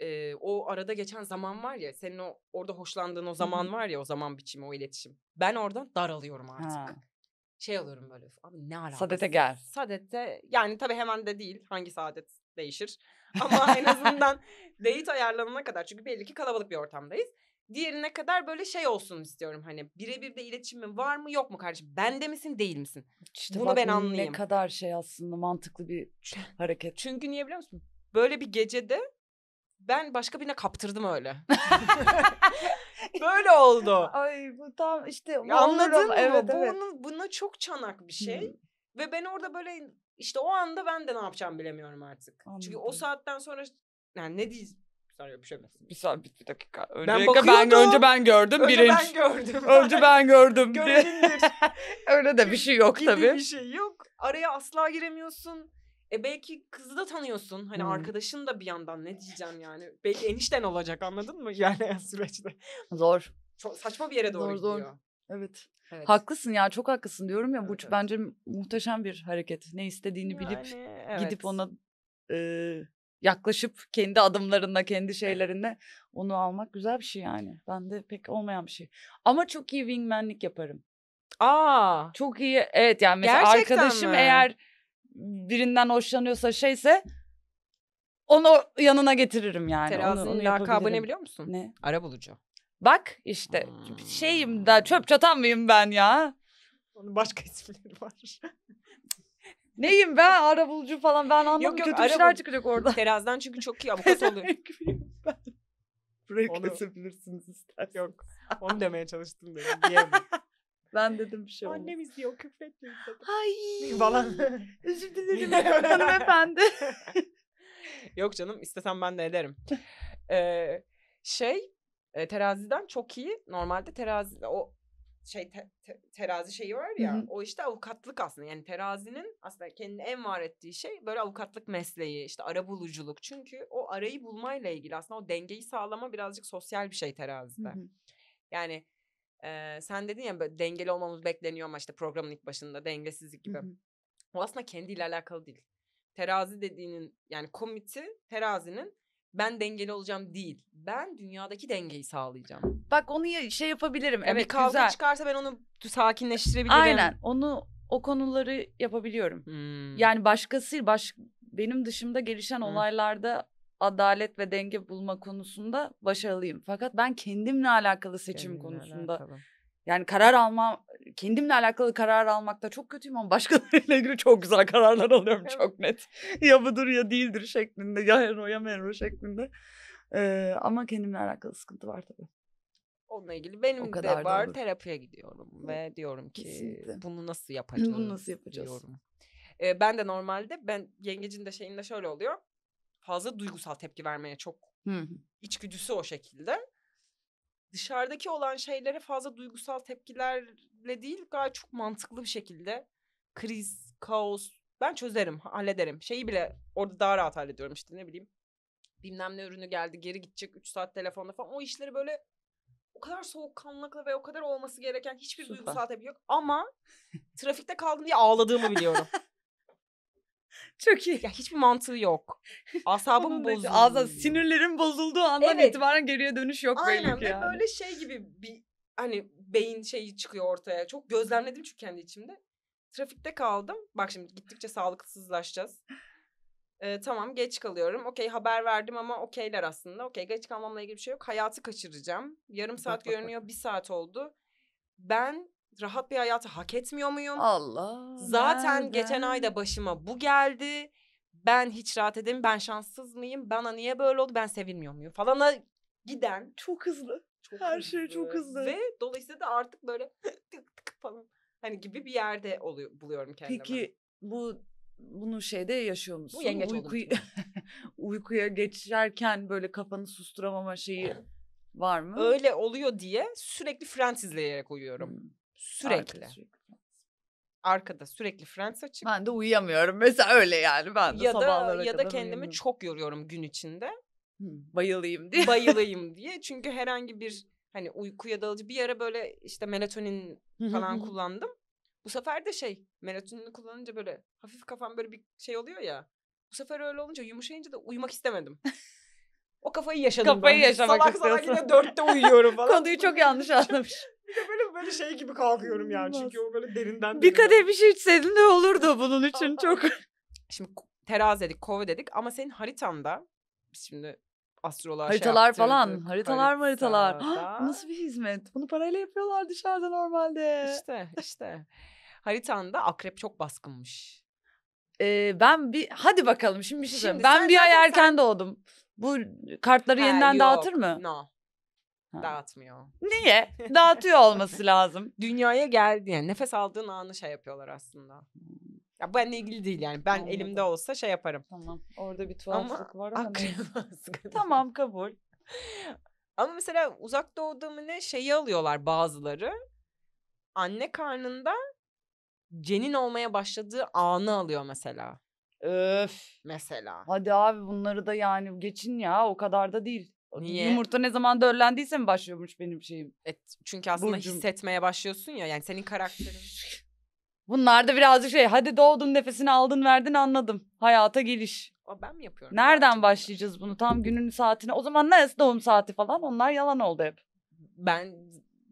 Ee, o arada geçen zaman var ya, senin o orada hoşlandığın o zaman Hı-hı. var ya, o zaman biçimi, o iletişim. Ben oradan daralıyorum artık. Ha. Şey alıyorum böyle. Abi ne alakası? Sadete gel. Sadete yani tabii hemen de değil. Hangi saadet değişir. Ama en azından date ayarlanana kadar. Çünkü belli ki kalabalık bir ortamdayız diğerine kadar böyle şey olsun istiyorum hani birebir de iletişim mi var mı yok mu kardeşim bende misin değil misin İşte Bunu bak ben anlayayım. Ne kadar şey aslında mantıklı bir hareket. çünkü niye biliyor musun böyle bir gecede ben başka birine kaptırdım öyle böyle oldu Ay bu tam işte anladın mı? Evet, bu evet. bunun- buna çok çanak bir şey ve ben orada böyle işte o anda ben de ne yapacağım bilemiyorum artık çünkü o saatten sonra yani ne diyeceğim Sonra öpüşemezsin. Bir saat bir, bir dakika. Önce ben, dakika, ben önce ben gördüm önce birinci. Ben gördüm. önce ben gördüm. Görünümdür. Öyle de bir şey yok Gibi bir şey yok. Araya asla giremiyorsun. E belki kızı da tanıyorsun. Hani hmm. arkadaşın da bir yandan ne diyeceğim yani. Belki enişten olacak anladın mı yani süreçte. Zor. Çok saçma bir yere doğru zor, gidiyor. Zor. Evet. evet. Haklısın ya çok haklısın diyorum ya evet, bu evet. bence muhteşem bir hareket. Ne istediğini yani, bilip evet. gidip ona e, yaklaşıp kendi adımlarında, kendi şeylerinde onu almak güzel bir şey yani. Bende pek olmayan bir şey. Ama çok iyi wingmanlik yaparım. Aa. Çok iyi. Evet yani mesela Gerçekten arkadaşım mi? eğer birinden hoşlanıyorsa şeyse onu yanına getiririm yani. Terazinin lakabı ne biliyor musun? Ne? Ara bulucu. Bak işte hmm. şeyim de çöp çatan mıyım ben ya? Onun başka isimleri var. Neyim ben bulucu falan ben anlamıyorum. Yok, yok, Kötü bir şeyler çıkacak orada. Terazdan çünkü çok iyi avukat oluyor. Burayı Onu- kesebilirsiniz isterseniz. Yok. Onu demeye çalıştım dedim. Ben dedim bir şey oldu. Annem izliyor küfretmeyin dedim. Ay Falan. özür dilerim hanımefendi. Yok canım istesem ben de ederim. Ee, şey e, teraziden çok iyi. Normalde terazi o şey te, te, terazi şeyi var ya Hı-hı. o işte avukatlık aslında yani terazinin aslında kendini en var ettiği şey böyle avukatlık mesleği işte ara buluculuk çünkü o arayı bulmayla ilgili aslında o dengeyi sağlama birazcık sosyal bir şey terazide. Hı-hı. Yani e, sen dedin ya böyle dengeli olmamız bekleniyor ama işte programın ilk başında dengesizlik gibi. Hı-hı. O aslında kendiyle alakalı değil. Terazi dediğinin yani komiti terazinin ben dengeli olacağım değil. Ben dünyadaki dengeyi sağlayacağım. Bak onu ya, şey yapabilirim. Yani evet, bir kavga güzel. çıkarsa ben onu sakinleştirebilirim. Aynen. Onu o konuları yapabiliyorum. Hmm. Yani başkası baş benim dışımda gelişen hmm. olaylarda adalet ve denge bulma konusunda başarılıyım. Fakat ben kendimle alakalı seçim kendimle konusunda alakalı yani karar alma kendimle alakalı karar almakta çok kötüyüm ama başkalarıyla ilgili çok güzel kararlar alıyorum evet. çok net. ya budur ya değildir şeklinde ya hero ya menro şeklinde. Ee, ama kendimle alakalı sıkıntı var tabii. Onunla ilgili benim o kadar de var olur. terapiye gidiyorum ve diyorum ki Kesinlikle. bunu nasıl yapacağız? Bunu nasıl yapacağız? Diyorum. Ee, ben de normalde ben yengecin de şeyinde şöyle oluyor. Fazla duygusal tepki vermeye çok Hı-hı. içgüdüsü o şekilde dışarıdaki olan şeylere fazla duygusal tepkilerle değil gayet çok mantıklı bir şekilde kriz, kaos ben çözerim, hallederim. Şeyi bile orada daha rahat hallediyorum işte ne bileyim. Bilmem ne ürünü geldi geri gidecek 3 saat telefonda falan. O işleri böyle o kadar soğukkanlılıkla ve o kadar olması gereken hiçbir Süper. duygusal tepki yok. Ama trafikte kaldım diye ağladığımı biliyorum. Çok iyi. Ya hiçbir mantığı yok. Asabım bozuldu. Ağzına sinirlerim bozulduğu andan Evet. itibaren geriye dönüş yok Aynen belli ki ve yani. böyle şey gibi bir hani beyin şeyi çıkıyor ortaya. Çok gözlemledim çünkü kendi içimde. Trafikte kaldım. Bak şimdi gittikçe sağlıksızlaşacağız. Ee, tamam geç kalıyorum. Okey haber verdim ama okeyler aslında. Okey geç kalmamla ilgili bir şey yok. Hayatı kaçıracağım. Yarım saat görünüyor. Bir saat oldu. Ben rahat bir hayatı hak etmiyor muyum? Allah. Zaten nereden? geçen da başıma bu geldi. Ben hiç rahat edeyim, ben şanssız mıyım? Bana niye böyle oldu? Ben sevilmiyor muyum? Falana giden. Çok hızlı. Çok Her hızlı. şey çok hızlı. Ve dolayısıyla da artık böyle tık tık falan hani gibi bir yerde oluyor buluyorum kendimi. Peki bu bunu şeyde yaşıyor musun? Bu yengeç Uykuyu, uykuya geçerken böyle kafanı susturamama şeyi var mı? Öyle oluyor diye sürekli Friends izleyerek uyuyorum. Hmm. Sürekli. Arkada sürekli. Arkada sürekli Friends açık. Ben de uyuyamıyorum mesela öyle yani ben de ya sabahlara da, Ya da kendimi çok yoruyorum gün içinde. Hmm, bayılayım diye. Bayılayım diye. Çünkü herhangi bir hani uykuya dalıcı bir ara böyle işte melatonin falan kullandım. Bu sefer de şey melatonini kullanınca böyle hafif kafam böyle bir şey oluyor ya. Bu sefer öyle olunca yumuşayınca da uyumak istemedim. O kafayı yaşadım kafayı ben. Yaşamak salak salak yine dörtte uyuyorum falan. Konuyu çok yanlış anlamış. Bir de böyle böyle şey gibi kalkıyorum yani. Çünkü o böyle derinden. Bir kadeh bir şey içseydin ne olurdu bunun için çok. Şimdi terazi dedik, kova dedik ama senin haritanda şimdi astroloğa şey haritalar şey falan haritalar mı haritalar nasıl bir hizmet bunu parayla yapıyorlar dışarıda normalde işte işte haritanda akrep çok baskınmış ee, ben bir hadi bakalım şimdi bir şey söyleyeyim. ben bir ay erken sen... doğdum bu kartları He, yeniden yok. dağıtır mı no Ha. Dağıtmıyor. Niye? Dağıtıyor olması lazım. Dünyaya geldi yani nefes aldığın anı şey yapıyorlar aslında. Ya benimle ilgili değil yani. Ben Anladım. elimde olsa şey yaparım. Tamam. Orada bir tuhaflık ama var ama. Akrep Tamam kabul. ama mesela uzak doğuda ne şeyi alıyorlar bazıları. Anne karnında cenin olmaya başladığı anı alıyor mesela. Öf mesela. Hadi abi bunları da yani geçin ya o kadar da değil. Niye? Yumurta ne zaman döllendiyse mi başlıyormuş benim şeyim? et çünkü aslında Burcum. hissetmeye başlıyorsun ya yani senin karakterin. Bunlar da birazcık şey hadi doğdun nefesini aldın verdin anladım. Hayata geliş. O ben mi yapıyorum? Nereden gerçekten? başlayacağız bunu tam günün saatine? O zaman neresi doğum saati falan onlar yalan oldu hep. Ben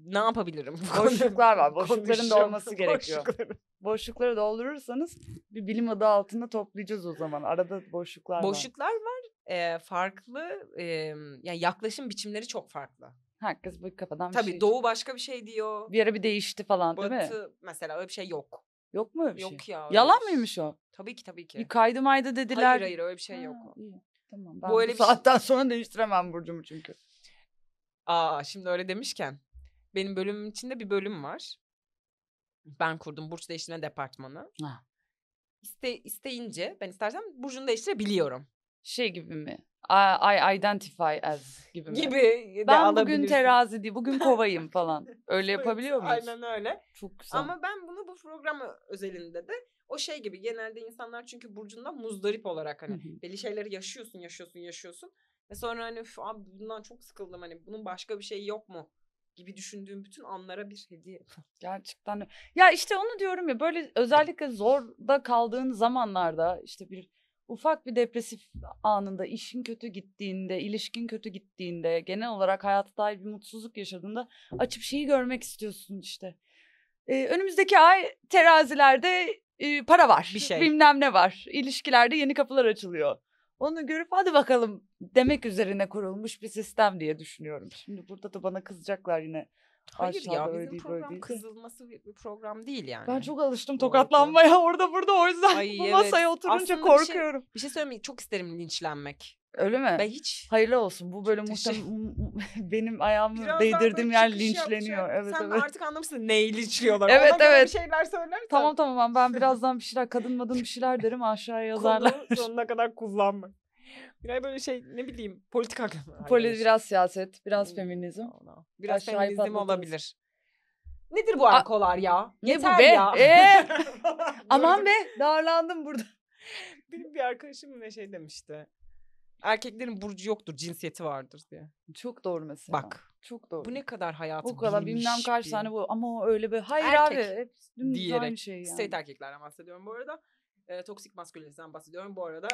ne yapabilirim? Boşluklar var. Boşlukların da olması gerekiyor. Boşlukların boşlukları doldurursanız bir bilim adı altında toplayacağız o zaman. Arada boşluklar, boşluklar var. Boşluklar var. E, farklı e, yani yaklaşım biçimleri çok farklı. Herkes bu kafadan Tabii, bir şey. doğu başka bir şey diyor. Bir ara bir değişti falan Batı, değil mi? Batı mesela öyle bir şey yok. Yok mu öyle bir yok şey? Yok ya. Yalan şey. mıymış o? Tabii ki tabii ki. Bir kaydı maydı dediler. Hayır hayır öyle bir şey ha, yok. Iyi. Tamam. Ben bu, öyle bu şey saatten şey... sonra değiştiremem burcumu çünkü. Aa şimdi öyle demişken benim bölümüm içinde bir bölüm var. Ben kurdum burç değiştirme departmanı. Ha. İste, isteyince ben istersem burcunu değiştirebiliyorum. Şey gibi mi? I, I identify as gibi mi? Gibi Ben bugün terazi değil, bugün kovayım falan. Öyle yapabiliyor muyuz? Aynen öyle. Çok güzel. Ama ben bunu bu program özelinde de o şey gibi genelde insanlar çünkü burcunda muzdarip olarak hani belli şeyleri yaşıyorsun, yaşıyorsun, yaşıyorsun. Ve sonra hani abi bundan çok sıkıldım hani bunun başka bir şeyi yok mu gibi düşündüğüm bütün anlara bir hediye. Gerçekten. Ya işte onu diyorum ya böyle özellikle zorda kaldığın zamanlarda işte bir ufak bir depresif anında, işin kötü gittiğinde, ilişkin kötü gittiğinde, genel olarak hayata dair bir mutsuzluk yaşadığında açıp şeyi görmek istiyorsun işte. Ee, önümüzdeki ay terazilerde e, para var. Bir şey. Bilmem ne var. İlişkilerde yeni kapılar açılıyor. Onu görüp hadi bakalım demek üzerine kurulmuş bir sistem diye düşünüyorum. Şimdi burada da bana kızacaklar yine. Hayır Aşağıda ya bizim öyle program değil. kızılması bir program değil yani. Ben çok alıştım tokatlanmaya orada burada o yüzden Ay, bu evet. masaya oturunca Aslında şey- korkuyorum. Bir şey, bir şey söyleyeyim çok isterim linçlenmek. Öyle mi? Ben hiç. Hayırlı olsun. Bu bölüm muhtem benim ayağımı Biraz değdirdiğim yer linçleniyor. Yapacak. Evet, Sen evet. artık anlamışsın neyi linçliyorlar. Evet Ona evet. Bir şeyler söylersen. Tamam tamam ben birazdan bir şeyler kadın madın bir şeyler derim aşağıya yazarlar. Konu sonuna kadar kullanma. Giray böyle şey ne bileyim politik hakkında. Poli biraz siyaset, biraz hmm, feminizm. Biraz Aşağı feminizm olabilir. Nedir bu arkolar ya? Ne Yeter bu be? ya. Ee, aman be darlandım burada. Benim bir arkadaşım ne şey demişti. Erkeklerin burcu yoktur, cinsiyeti vardır diye. Çok doğru mesela. Bak. Çok doğru. Bu ne kadar hayatı Bu kadar bilmiş bilmem kaç bir... tane bu ama öyle bir hayır Erkek abi hep dümdüz diyerek. aynı şey yani. Straight erkeklerden bahsediyorum bu arada. E, toksik maskülinizden bahsediyorum bu arada.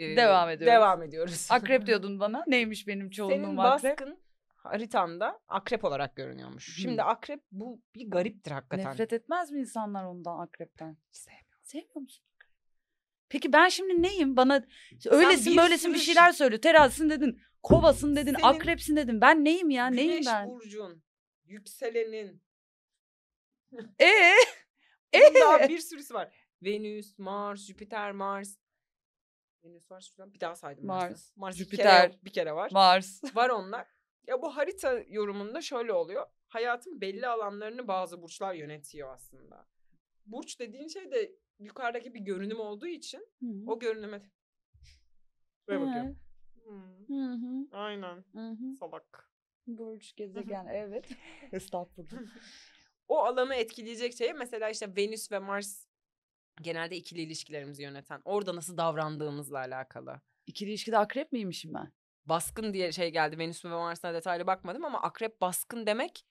devam ee, ediyoruz. Devam ediyoruz. Akrep diyordun bana. Neymiş benim çoğunluğum Senin akrep? Senin baskın haritamda akrep olarak görünüyormuş. Şimdi akrep bu bir gariptir hakikaten. Nefret etmez mi insanlar ondan akrepten? Sevmiyorum. Sevmiyor musun? Peki ben şimdi neyim? Bana öylesin böylesin bir şeyler söylü. Terasin dedin, kovasın dedin, Senin akrepsin dedin. Ben neyim ya? Neyim ben? Güneş burcun, yükselenin. Ee? Ee? Daha bir sürüsü var. Venüs, Mars, Jüpiter, Mars. Venüs var, Şuran. Bir daha saydım Mars. Mars, Jüpiter. Bir kere, bir kere var. Mars. Var onlar. Ya bu harita yorumunda şöyle oluyor. Hayatın belli alanlarını bazı burçlar yönetiyor aslında. Burç dediğin şey de yukarıdaki bir görünüm olduğu için Hı-hı. o görünüme böyle bakıyorum. Aynen. Hı-hı. Salak. Burç gezegen evet. Estağfurullah. o alanı etkileyecek şey mesela işte Venüs ve Mars genelde ikili ilişkilerimizi yöneten. Orada nasıl davrandığımızla alakalı. İkili ilişkide akrep miymişim ben? Baskın diye şey geldi. Venüs ve Mars'ına detaylı bakmadım ama akrep baskın demek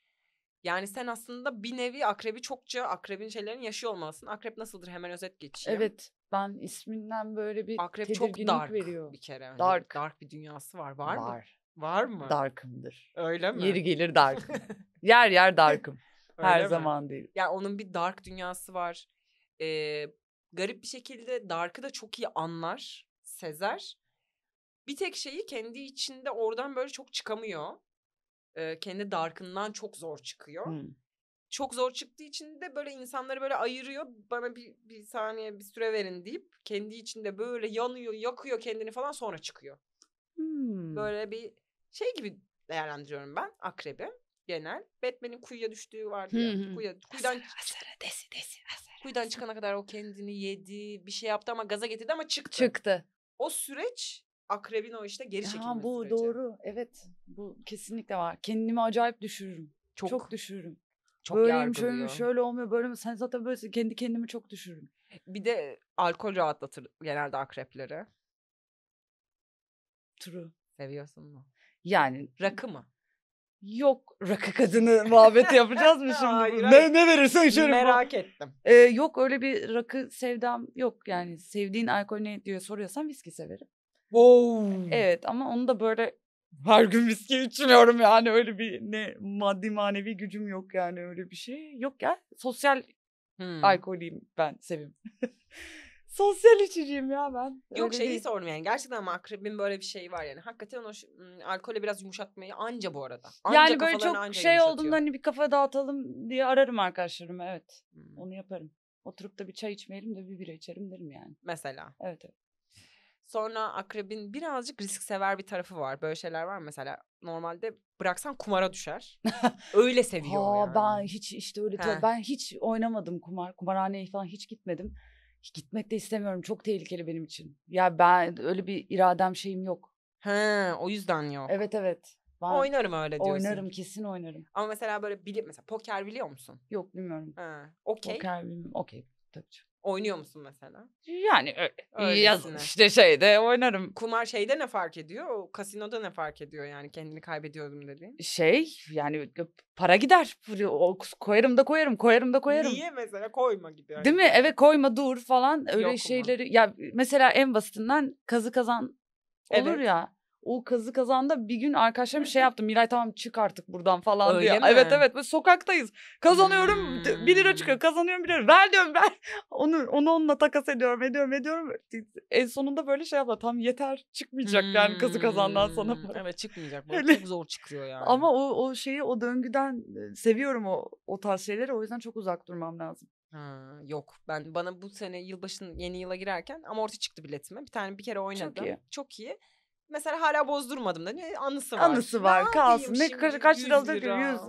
yani sen aslında bir nevi akrebi çokça akrebin şeylerin yaşıyor olmalısın. Akrep nasıldır hemen özet geçeyim. Evet ben isminden böyle bir akrep çok dark veriyor. bir kere. Hani dark. Dark bir dünyası var var, var. mı? Var mı? Dark'ımdır. Öyle mi? Yeri gelir dark. yer yer dark'ım. Her mi? zaman değil. Yani onun bir dark dünyası var. Ee, garip bir şekilde Dark'ı da çok iyi anlar, sezer. Bir tek şeyi kendi içinde oradan böyle çok çıkamıyor. Ee, kendi Dark'ından çok zor çıkıyor. Hmm. Çok zor çıktığı için de böyle insanları böyle ayırıyor. Bana bir, bir saniye bir süre verin deyip kendi içinde böyle yanıyor, yakıyor kendini falan sonra çıkıyor. Hmm. Böyle bir şey gibi değerlendiriyorum ben akrebi genel. Batman'in kuyuya düştüğü vardı ya. Kuyuya, kuyudan... Asara, asara, desi, desi, asara. Kuyudan çıkana kadar o kendini yedi, bir şey yaptı ama gaza getirdi ama çıktı. Çıktı. O süreç akrebin o işte geri çekilmesi ha, bu süreci. doğru. Evet. Bu kesinlikle var. Kendimi acayip düşürürüm. Çok, çok düşürürüm. Çok Böyleyim şöyle, şöyle olmuyor böyle mi? Sen zaten böyle, Kendi kendimi çok düşürürüm. Bir de alkol rahatlatır genelde akrepleri. True. Seviyorsun mu? Yani. Rakı mı? Yok rakı kadını muhabbeti yapacağız mı şimdi? Hayır, ne, ne verirsen içerim. Merak bu. ettim. Ee, yok öyle bir rakı sevdam yok yani sevdiğin alkol ne diye soruyorsan viski severim. Wow. Evet ama onu da böyle her gün viski içmiyorum yani öyle bir ne maddi manevi gücüm yok yani öyle bir şey. Yok ya sosyal hmm. alkoliyim ben sevim. Sosyal içiciyim ya ben. Öyle Yok şeyi değil. sordum yani gerçekten ama akrebin böyle bir şeyi var yani. Hakikaten o m, biraz yumuşatmayı anca bu arada. Anca yani böyle çok şey olduğunda hani bir kafa dağıtalım diye ararım arkadaşlarımı evet. Hmm. Onu yaparım. Oturup da bir çay içmeyelim de bir bira içerim derim yani. Mesela. Evet evet. Sonra akrebin birazcık risk sever bir tarafı var. Böyle şeyler var mesela. Normalde bıraksan kumara düşer. öyle seviyor Aa, yani. Ben hiç işte öyle. Ben hiç oynamadım kumar. Kumarhaneye falan hiç gitmedim. Gitmek de istemiyorum. Çok tehlikeli benim için. Ya ben öyle bir iradem şeyim yok. He, o yüzden yok. Evet evet. Ben Oynarım öyle diyorsun. Oynarım kesin oynarım. Ama mesela böyle bilip mesela poker biliyor musun? Yok bilmiyorum. He, okey. Poker bilmiyorum. Okey. Tabii. ki. Oynuyor musun mesela? Yani öyle. Yaz, işte şeyde oynarım. Kumar şeyde ne fark ediyor? O kasinoda ne fark ediyor yani kendini kaybediyorum dedi. Şey yani e, para gider. O, koyarım da koyarım, koyarım da koyarım. Niye mesela koyma gider? Değil mi? Evet koyma dur falan öyle Yok şeyleri. Mu? Ya mesela en basitinden kazı kazan olur evet. ya o kazı kazanda bir gün arkadaşlarım şey yaptım. Miray tamam çık artık buradan falan Öyle diye. Mi? Evet evet ve sokaktayız. Kazanıyorum hmm. 1 lira çıkıyor. Hmm. Kazanıyorum 1 lira. Ver diyorum ver. Onu, onu onunla takas ediyorum ediyorum ediyorum. En sonunda böyle şey yaptı. Tam yeter çıkmayacak hmm. yani kazı kazandan sana. Hmm. Para. Evet çıkmayacak. Bu çok zor çıkıyor yani. Ama o, o şeyi o döngüden e, seviyorum o, o tarz şeyleri. O yüzden çok uzak durmam lazım. Ha, yok ben bana bu sene yılbaşının yeni yıla girerken amorti çıktı biletime. Bir tane bir kere oynadım. Çok iyi. Çok iyi mesela hala bozdurmadım da ne anısı var. Anısı var ne kalsın. Ne kaç, kaç liralık 100 lira.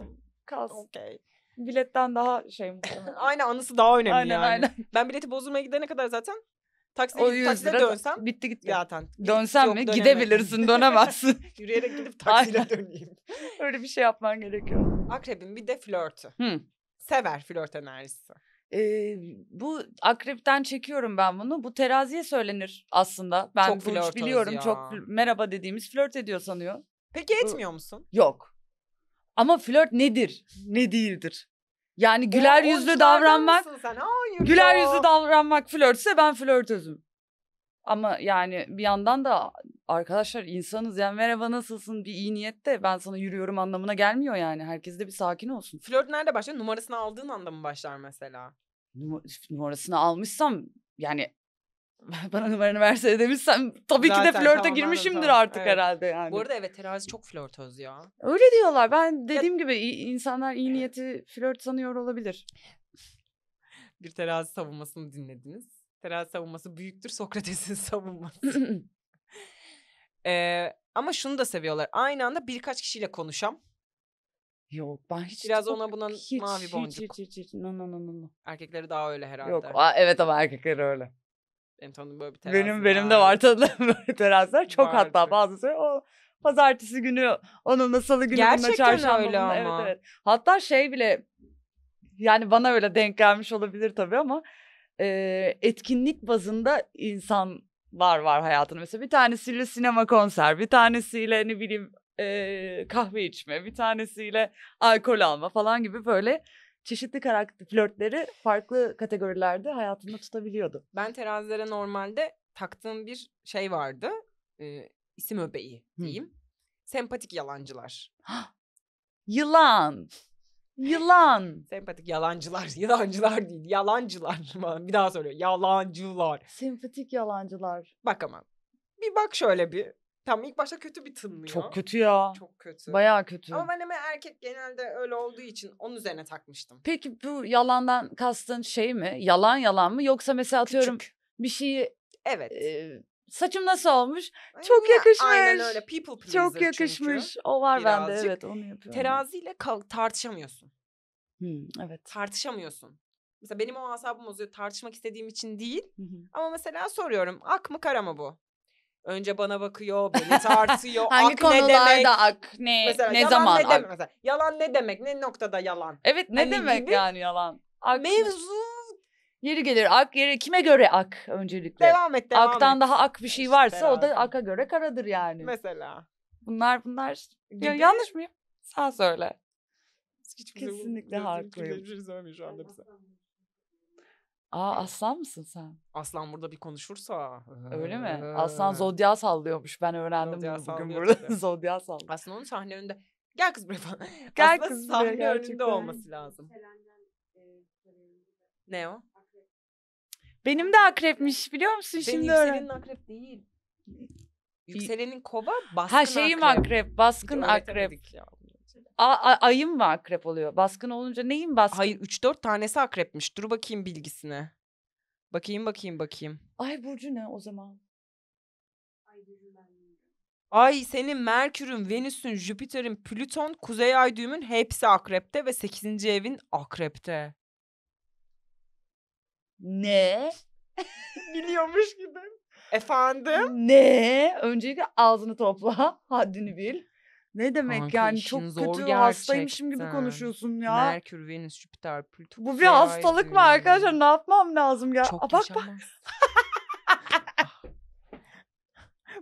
kalsın. Okey. Biletten daha şey muhtemelen. aynen anısı daha önemli aynen, yani. Aynen. Ben bileti bozdurmaya gidene kadar zaten Taksiye, o 100 lira dönsem bitti gitti. Zaten. Dönsem Yok, mi? Dönemedim. Gidebilirsin, dönemezsin. Yürüyerek gidip taksiyle döneyim. Öyle bir şey yapman gerekiyor. Akrebin bir de flörtü. Hmm. Sever flört enerjisi. Ee, bu akrepten çekiyorum ben bunu. Bu teraziye söylenir aslında. Ben çok Burç biliyorum ya. çok merhaba dediğimiz flört ediyor sanıyor. Peki etmiyor musun? Yok. Ama flört nedir? Ne değildir? Yani güler ya, yüzlü davranmak. Sen? Hayır güler ya. yüzlü davranmak flörtse ben flörtözüm. Ama yani bir yandan da arkadaşlar insanız yani merhaba nasılsın bir iyi niyette ben sana yürüyorum anlamına gelmiyor yani. Herkes de bir sakin olsun. Flört nerede başlar? Numarasını aldığın anda mı başlar mesela? Num- numarasını almışsam yani bana numaranı verse demişsem tabii Zaten, ki de flörte tamam, girmişimdir tamam. artık evet. herhalde yani. Bu arada evet terazi çok flörtöz ya. Öyle diyorlar. Ben dediğim ya... gibi insanlar iyi niyeti flört sanıyor olabilir. Bir terazi savunmasını dinlediniz. Terazi savunması büyüktür Sokrates'in savunması. Ee, ama şunu da seviyorlar. Aynı anda birkaç kişiyle konuşam. Yok ben hiç Biraz ona buna hiç, mavi hiç, boncuk. Hiç, hiç, hiç. No, no, no, no. Erkekleri daha öyle herhalde. Yok aa, evet ama erkekleri öyle. Benim tanıdığım böyle bir teras Benim, var. benim de var tanıdığım böyle teraslar. Çok Vardır. hatta bazısı şey, o pazartesi günü onunla salı günü Gerçekten bununla çarşamba öyle bununla. ama. Evet, evet. Hatta şey bile yani bana öyle denk gelmiş olabilir tabii ama e, etkinlik bazında insan var var hayatında. Mesela bir tanesiyle sinema konser, bir tanesiyle ne bileyim e, kahve içme, bir tanesiyle alkol alma falan gibi böyle çeşitli karakter flörtleri farklı kategorilerde hayatında tutabiliyordu. Ben terazilere normalde taktığım bir şey vardı. E, isim öbeği diyeyim. Hı. Sempatik yalancılar. Yılan. Yılan. Sempatik yalancılar. Yalancılar değil. Yalancılar. bir daha söylüyor. Yalancılar. Sempatik yalancılar. Bak aman. Bir bak şöyle bir. Tam ilk başta kötü bir tınlıyor. Çok kötü ya. Çok kötü. Bayağı kötü. Ama ben hemen erkek genelde öyle olduğu için onun üzerine takmıştım. Peki bu yalandan kastın şey mi? Yalan yalan mı? Yoksa mesela atıyorum Küçük. bir şeyi Evet. E, Saçım nasıl olmuş? Çok yakışmış. Aynen öyle. People pleaser Çok yakışmış. Çünkü. O var bende evet onu yapıyorum. Teraziyle tartışamıyorsun. Hmm, evet. Tartışamıyorsun. Mesela benim o asabım bozuyor tartışmak istediğim için değil. Hı hı. Ama mesela soruyorum ak mı kara mı bu? Önce bana bakıyor, beni tartıyor. Hangi ak konularda ne demek? ak, ne, mesela, ne zaman ne ak? Demek? Mesela, yalan ne demek, ne noktada yalan? Evet ne hani demek gibi. yani yalan? Ak Mevzu Yeri gelir ak, yeri kime göre ak öncelikle? Devam et, devam Aktan et. daha ak bir şey varsa işte o da aka göre karadır yani. Mesela. Bunlar bunlar ya, yanlış mıyım? sağ söyle. hiç Kesinlikle haklıyım. Hiçbir şu anda bize. Aa aslan mısın sen? Aslan burada bir konuşursa. Öyle mi? Aslan zodya sallıyormuş. Ben öğrendim zodya bugün burada. zodya sallıyor. aslan onun sahne önünde. Gel kız buraya falan. Gel Aslında kız buraya sahne önünde olması lazım. E, ne o? Benim de akrepmiş biliyor musun Senin şimdi öyle. yükselenin akrep değil. Yükselenin kova baskın Ha şeyim akrep, baskın akrep. A, a- ayım mı akrep oluyor? Baskın olunca neyin baskın? Hayır 3-4 tanesi akrepmiş. Dur bakayım bilgisine. Bakayım bakayım bakayım. Ay Burcu ne o zaman? Ay senin Merkür'ün, Venüs'ün, Jüpiter'in, Plüton, Kuzey Ay düğümün hepsi akrepte ve 8. evin akrepte ne? Biliyormuş gibi. Efendim? Ne? Öncelikle ağzını topla. Haddini bil. Ne demek Kanka, yani çok kötü gerçekten. hastaymışım gibi konuşuyorsun ya. Merkür, Venüs, Jüpiter, Plüto. Bu bir hastalık mı arkadaşlar? Ne yapmam lazım ya? Çok Aa, bak yaşamaz. bak.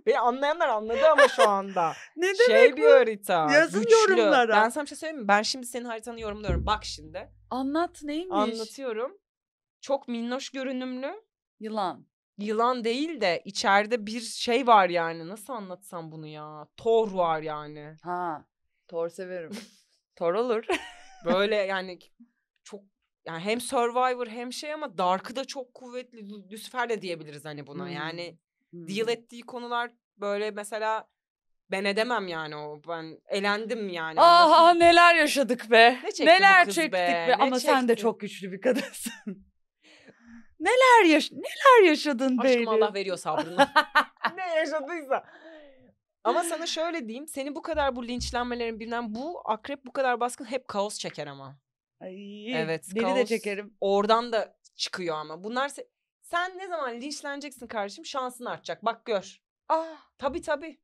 Beni anlayanlar anladı ama şu anda. ne şey demek Şey bu? bir harita. Yazın güçlü. yorumlara. Ben sana bir şey söyleyeyim mi? Ben şimdi senin haritanı yorumluyorum. Bak şimdi. Anlat neymiş? Anlatıyorum çok minnoş görünümlü. Yılan. Yılan değil de içeride bir şey var yani. Nasıl anlatsam bunu ya? Thor var yani. Ha. Thor severim. Thor olur. Böyle yani çok yani hem Survivor hem şey ama Dark'ı da çok kuvvetli. Lucifer de diyebiliriz hani buna. Hmm. Yani hmm. deal hmm. ettiği konular böyle mesela ben edemem yani o ben elendim yani. Aha ah, neler yaşadık be. Ne neler çektik be. be. Ne Ama çekti? sen de çok güçlü bir kadınsın. Neler yaş neler yaşadın Aşkım Beylül? Allah veriyor sabrını. ne yaşadıysa. Ama sana şöyle diyeyim. Seni bu kadar bu linçlenmelerin bilinen bu akrep bu kadar baskın hep kaos çeker ama. Ay, evet. Deli kaos de çekerim. Oradan da çıkıyor ama. Bunlar se- sen ne zaman linçleneceksin kardeşim şansın artacak. Bak gör. Ah tabii tabii.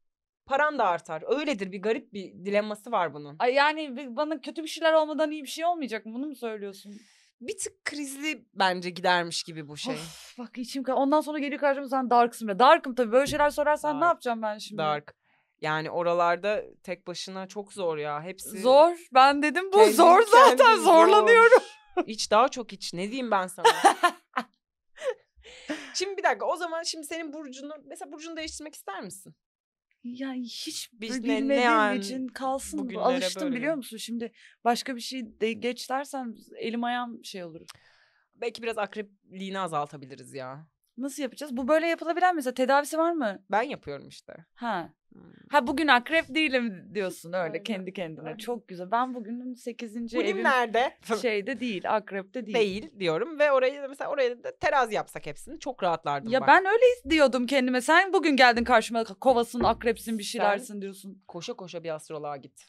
Paran da artar. Öyledir bir garip bir dilemması var bunun. Ay yani bana kötü bir şeyler olmadan iyi bir şey olmayacak mı? Bunu mu söylüyorsun? bir tık krizli bence gidermiş gibi bu şey. Of, bak içim ondan sonra geliyor karşıma sen darksın be. Darkım tabii böyle şeyler sorarsan dark, ne yapacağım ben şimdi? Dark. Yani oralarda tek başına çok zor ya. Hepsi Zor. Ben dedim bu kendim, zor zaten zorlanıyorum. Zor. iç daha çok iç. Ne diyeyim ben sana? şimdi bir dakika o zaman şimdi senin burcunu mesela burcunu değiştirmek ister misin? yani hiç Biz ne- ne bilmediğim yani için kalsın. bugünlere Alıştım böyle? biliyor musun? Şimdi başka bir şey de geç dersem elim ayağım şey olur. Belki biraz akrepliğini azaltabiliriz ya. Nasıl yapacağız? Bu böyle yapılabilen mesela tedavisi var mı? Ben yapıyorum işte. Ha. Ha bugün akrep değilim diyorsun öyle kendi kendine. Çok güzel. Ben bugünün 8. Bugün evim nerede? şeyde değil, akrepte değil. Değil diyorum ve orayı da mesela oraya da teraz yapsak hepsini çok rahatlardım. Ya bak. ben öyle diyordum kendime. Sen bugün geldin karşıma kovasın, akrepsin bir şeylersin Sen diyorsun. Koşa koşa bir astroloğa git.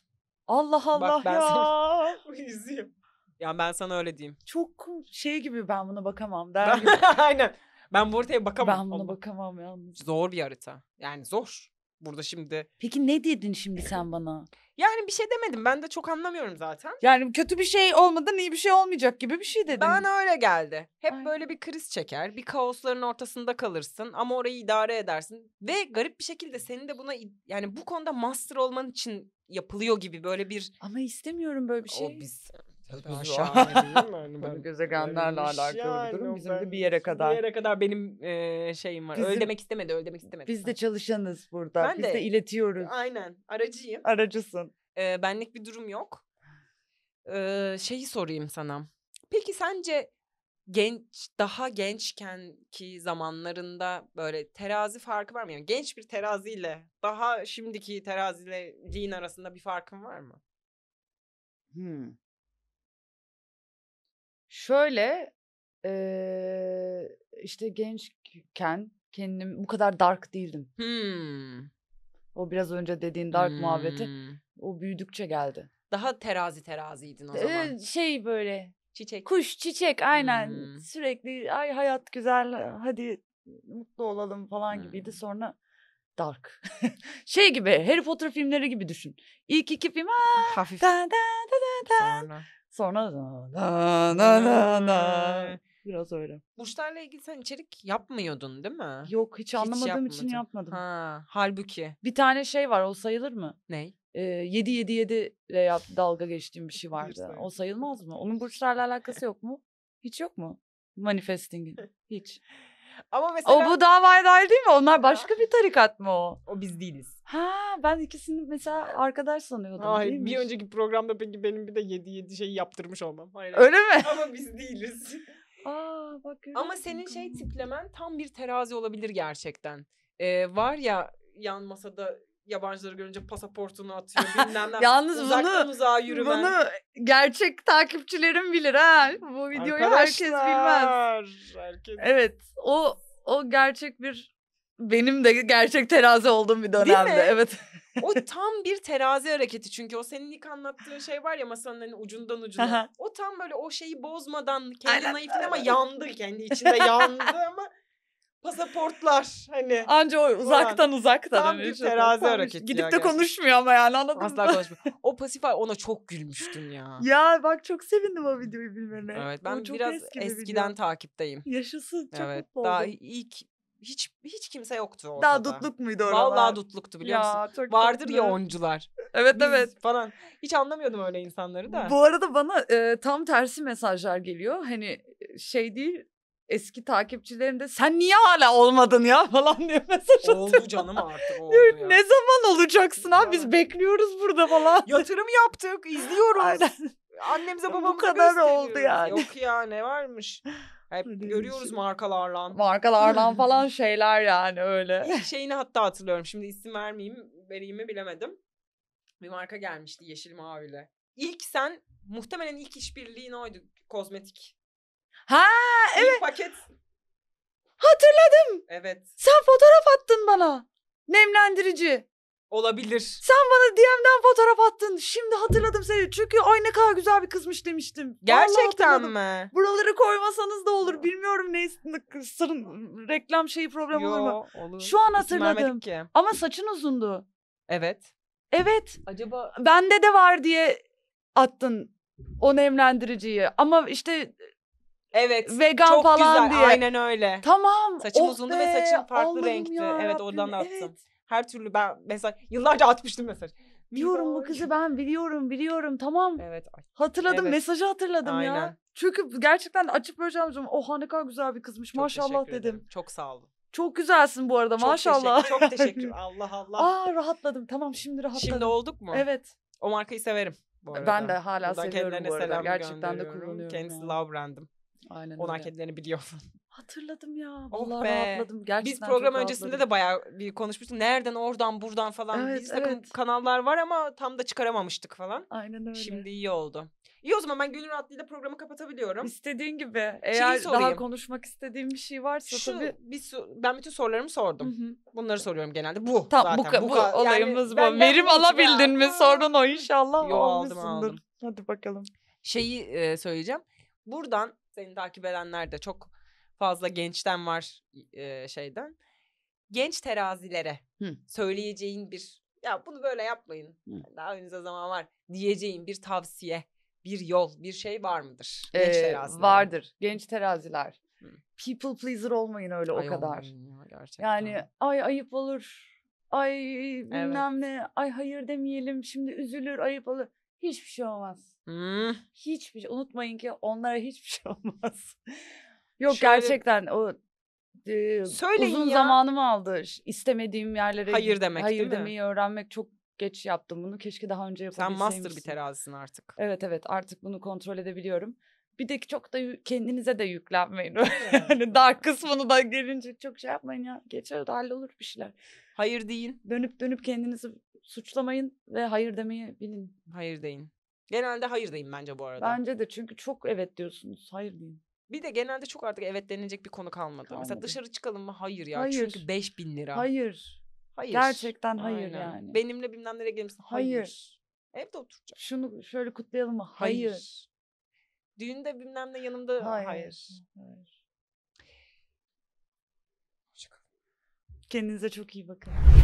Allah Allah Bak, ben ya. Sana... Üzüyüm. Ya ben sana öyle diyeyim. Çok şey gibi ben buna bakamam Aynen. Ben bu haritaya bakamam. Ben buna bakamam yalnız. Zor bir harita. Yani zor. Burada şimdi. Peki ne dedin şimdi sen bana? Yani bir şey demedim. Ben de çok anlamıyorum zaten. Yani kötü bir şey olmadan iyi bir şey olmayacak gibi bir şey dedin. Bana öyle geldi. Hep Ay. böyle bir kriz çeker. Bir kaosların ortasında kalırsın ama orayı idare edersin. Ve garip bir şekilde senin de buna yani bu konuda master olman için yapılıyor gibi böyle bir Ama istemiyorum böyle bir şey. O biz Şahane değil mi? Hani yani ben, gezegenlerle yani bir durum. Bizim ben, de bir yere kadar. Bir yere kadar benim e, şeyim var. Öldemek istemedi, öldemek istemedi. Biz de çalışanız burada. Ben biz de, de iletiyoruz. Aynen, aracıyım. Aracısın. Ee, benlik bir durum yok. Ee, şeyi sorayım sana. Peki sence genç daha gençken ki zamanlarında böyle terazi farkı var mı? Yani genç bir teraziyle daha şimdiki teraziyle din arasında bir farkın var mı? Hmm. Şöyle ee, işte gençken kendim bu kadar dark değildim. Hmm. O biraz önce dediğin dark hmm. muhabbeti o büyüdükçe geldi. Daha terazi teraziydin o ee, zaman. şey böyle. Çiçek. Kuş çiçek aynen hmm. sürekli ay hayat güzel hadi mutlu olalım falan hmm. gibiydi. Sonra dark. şey gibi Harry Potter filmleri gibi düşün. İlk iki film. Aa, Hafif. Da, da, da, da, da. Sonra. Sonra na na na na biraz öyle. Burçlarla ilgili sen içerik yapmıyordun değil mi? Yok hiç, hiç anlamadığım yapmadım. için yapmadım. Ha, halbuki. Bir tane şey var o sayılır mı? Ney? Ee, 7 7 7 dalga geçtiğim bir şey vardı. o sayılmaz mı? Onun burçlarla alakası yok mu? Hiç yok mu? Manifesting'in. Hiç. Ama mesela... O bu davaya değil mi? Onlar başka bir tarikat mı o? O biz değiliz. Ha ben ikisini mesela arkadaş sanıyordum. Hayır değilmiş. bir önceki programda peki benim bir de yedi yedi şey yaptırmış olmam. Hayır, Öyle mi? Ama biz değiliz. Aa bak. Ama senin şey tiplemen tam bir terazi olabilir gerçekten. Ee, var ya yan masada yabancıları görünce pasaportunu atıyor bilmem ne. Yalnız Uzaktan bunu, uzağa yürümen. Bunu gerçek takipçilerim bilir ha. Bu videoyu Arkadaşlar, herkes bilmez. Herkes... Evet o o gerçek bir benim de gerçek terazi olduğum bir dönemde. Değil mi? Evet. o tam bir terazi hareketi çünkü o senin ilk anlattığın şey var ya masanın hani ucundan ucuna. o tam böyle o şeyi bozmadan kendi naifliğine ama yandı kendi içinde yandı ama pasaportlar hani. Anca o uzaktan falan. uzaktan. Tam hani bir terazi tam hareketi. Gidip ya, de gerçekten. konuşmuyor ama yani anladın Asla mı? Asla konuşmuyor. O Pasify ona çok gülmüştüm ya. Ya bak çok sevindim o videoyu bilmene. Evet ben çok biraz eski bir eskiden video. takipteyim. Yaşasın çok evet, mutlu oldum. Daha ilk hiç hiç kimse yoktu ortada. Daha dutluk muydu oralar? Vallahi dutluktu biliyor ya, musun? Vardır tatlı. ya oncular. Evet Biz evet. Falan. Hiç anlamıyordum öyle insanları da. Bu arada bana e, tam tersi mesajlar geliyor. Hani şey değil eski takipçilerim de sen niye hala olmadın ya falan diye mesaj attı? Oldu canım artık oldu ya. Ne zaman olacaksın abi biz bekliyoruz burada falan. Yatırım yaptık izliyoruz. Aynen. Annemize babamıza Bu kadar oldu yani. Yok ya ne varmış. Hep görüyoruz şey. markalarla. Markalarla falan şeyler yani öyle. İlk şeyini hatta hatırlıyorum. Şimdi isim vermeyeyim, vereyim mi bilemedim. Bir marka gelmişti yeşil maviyle. İlk sen muhtemelen ilk işbirliğin oydu kozmetik Ha evet. İlk paket. Hatırladım. Evet. Sen fotoğraf attın bana. Nemlendirici. Olabilir. Sen bana DM'den fotoğraf attın. Şimdi hatırladım seni. Çünkü ay ne kadar güzel bir kızmış demiştim. Gerçekten mi? Buraları koymasanız da olur. Bilmiyorum ne sırın reklam şeyi problem Yo, olur mu? Olur. Şu an hatırladım. Ki. Ama saçın uzundu. Evet. Evet. Acaba bende de var diye attın o nemlendiriciyi. Ama işte Evet. Vegan çok falan güzel. diye. Aynen öyle. Tamam. Saçım oh uzundu be, ve saçım farklı renkti. Ya evet oradan attım. Evet. Her türlü ben mesela yıllarca atmıştım mesela. Biliyorum bu kızı ben biliyorum biliyorum tamam. Evet. Hatırladım evet. mesajı hatırladım Aynen. ya. Çünkü gerçekten açıp böyle şey Oha ne kadar güzel bir kızmış çok maşallah dedim. Ederim. Çok sağ olun. Çok güzelsin bu arada çok maşallah. Teşekkür, çok teşekkür Allah Allah. Aa rahatladım tamam şimdi rahatladım. Şimdi olduk mu? Evet. O markayı severim bu arada. Ben de hala Buradan seviyorum bu arada. Gerçekten de kullanıyorum. Kendisi yani. Love Random. Aynen Onun öyle. anketlerini biliyor Hatırladım ya. Oh Vallahi oh be. rahatladım. Gerçekten Biz program öncesinde de bayağı bir konuşmuştuk. Nereden oradan buradan falan. Evet, bir takım evet. kanallar var ama tam da çıkaramamıştık falan. Aynen öyle. Şimdi iyi oldu. İyi o zaman ben gönül rahatlığıyla programı kapatabiliyorum. İstediğin gibi. Eğer daha konuşmak istediğim bir şey varsa Şu, tabii. Bir su, ben bütün sorularımı sordum. Hı-hı. Bunları soruyorum genelde. Bu Tam, zaten. Bu, bu, bu olayımız yani, bu. Verim alabildin ya. mi? Sorun o inşallah. Yo aldım aldım. Hadi bakalım. Şeyi e, söyleyeceğim. Buradan seni takip edenler de çok fazla gençten var e, şeyden. Genç terazilere Hı. söyleyeceğin bir ya bunu böyle yapmayın. Hı. Daha önünüze zaman var diyeceğin bir tavsiye, bir yol, bir şey var mıdır? Genç ee, teraziler. Vardır. Genç teraziler. Hı. People pleaser olmayın öyle ay o kadar. Ya, gerçekten. Yani ay ayıp olur. Ay bilmem evet. ne. Ay hayır demeyelim. Şimdi üzülür, ayıp olur. Hiçbir şey olmaz. Hmm. Hiçbir şey. Unutmayın ki onlara hiçbir şey olmaz. Yok Şöyle... gerçekten o e, Söyleyin uzun ya. zamanımı aldı. İstemediğim yerlere hayır demek hayır değil demeyi mi? öğrenmek çok geç yaptım bunu. Keşke daha önce yapabilseydim. Sen master bir terazisin artık. Evet evet artık bunu kontrol edebiliyorum. Bir de çok da kendinize de yüklenmeyin. yani dar kısmını da gelince çok şey yapmayın ya. Geçer de hallolur bir şeyler. Hayır deyin. Dönüp dönüp kendinizi suçlamayın ve hayır demeyi bilin. Hayır deyin. Genelde hayır diyeyim bence bu arada. Bence de çünkü çok evet diyorsunuz. Hayır diyeyim. Bir de genelde çok artık evet denilecek bir konu kalmadı. kalmadı. Mesela dışarı çıkalım mı? Hayır ya. Hayır. Çünkü 5000 lira. Hayır. Hayır. Gerçekten hayır Aynen. yani. Benimle bilmem nereye gelir misin? Hayır. hayır. Evde oturacak. Şunu şöyle kutlayalım mı? Hayır. hayır. Düğünde bilmem ne yanımda hayır. Hayır. hayır. Kendinize çok iyi bakın.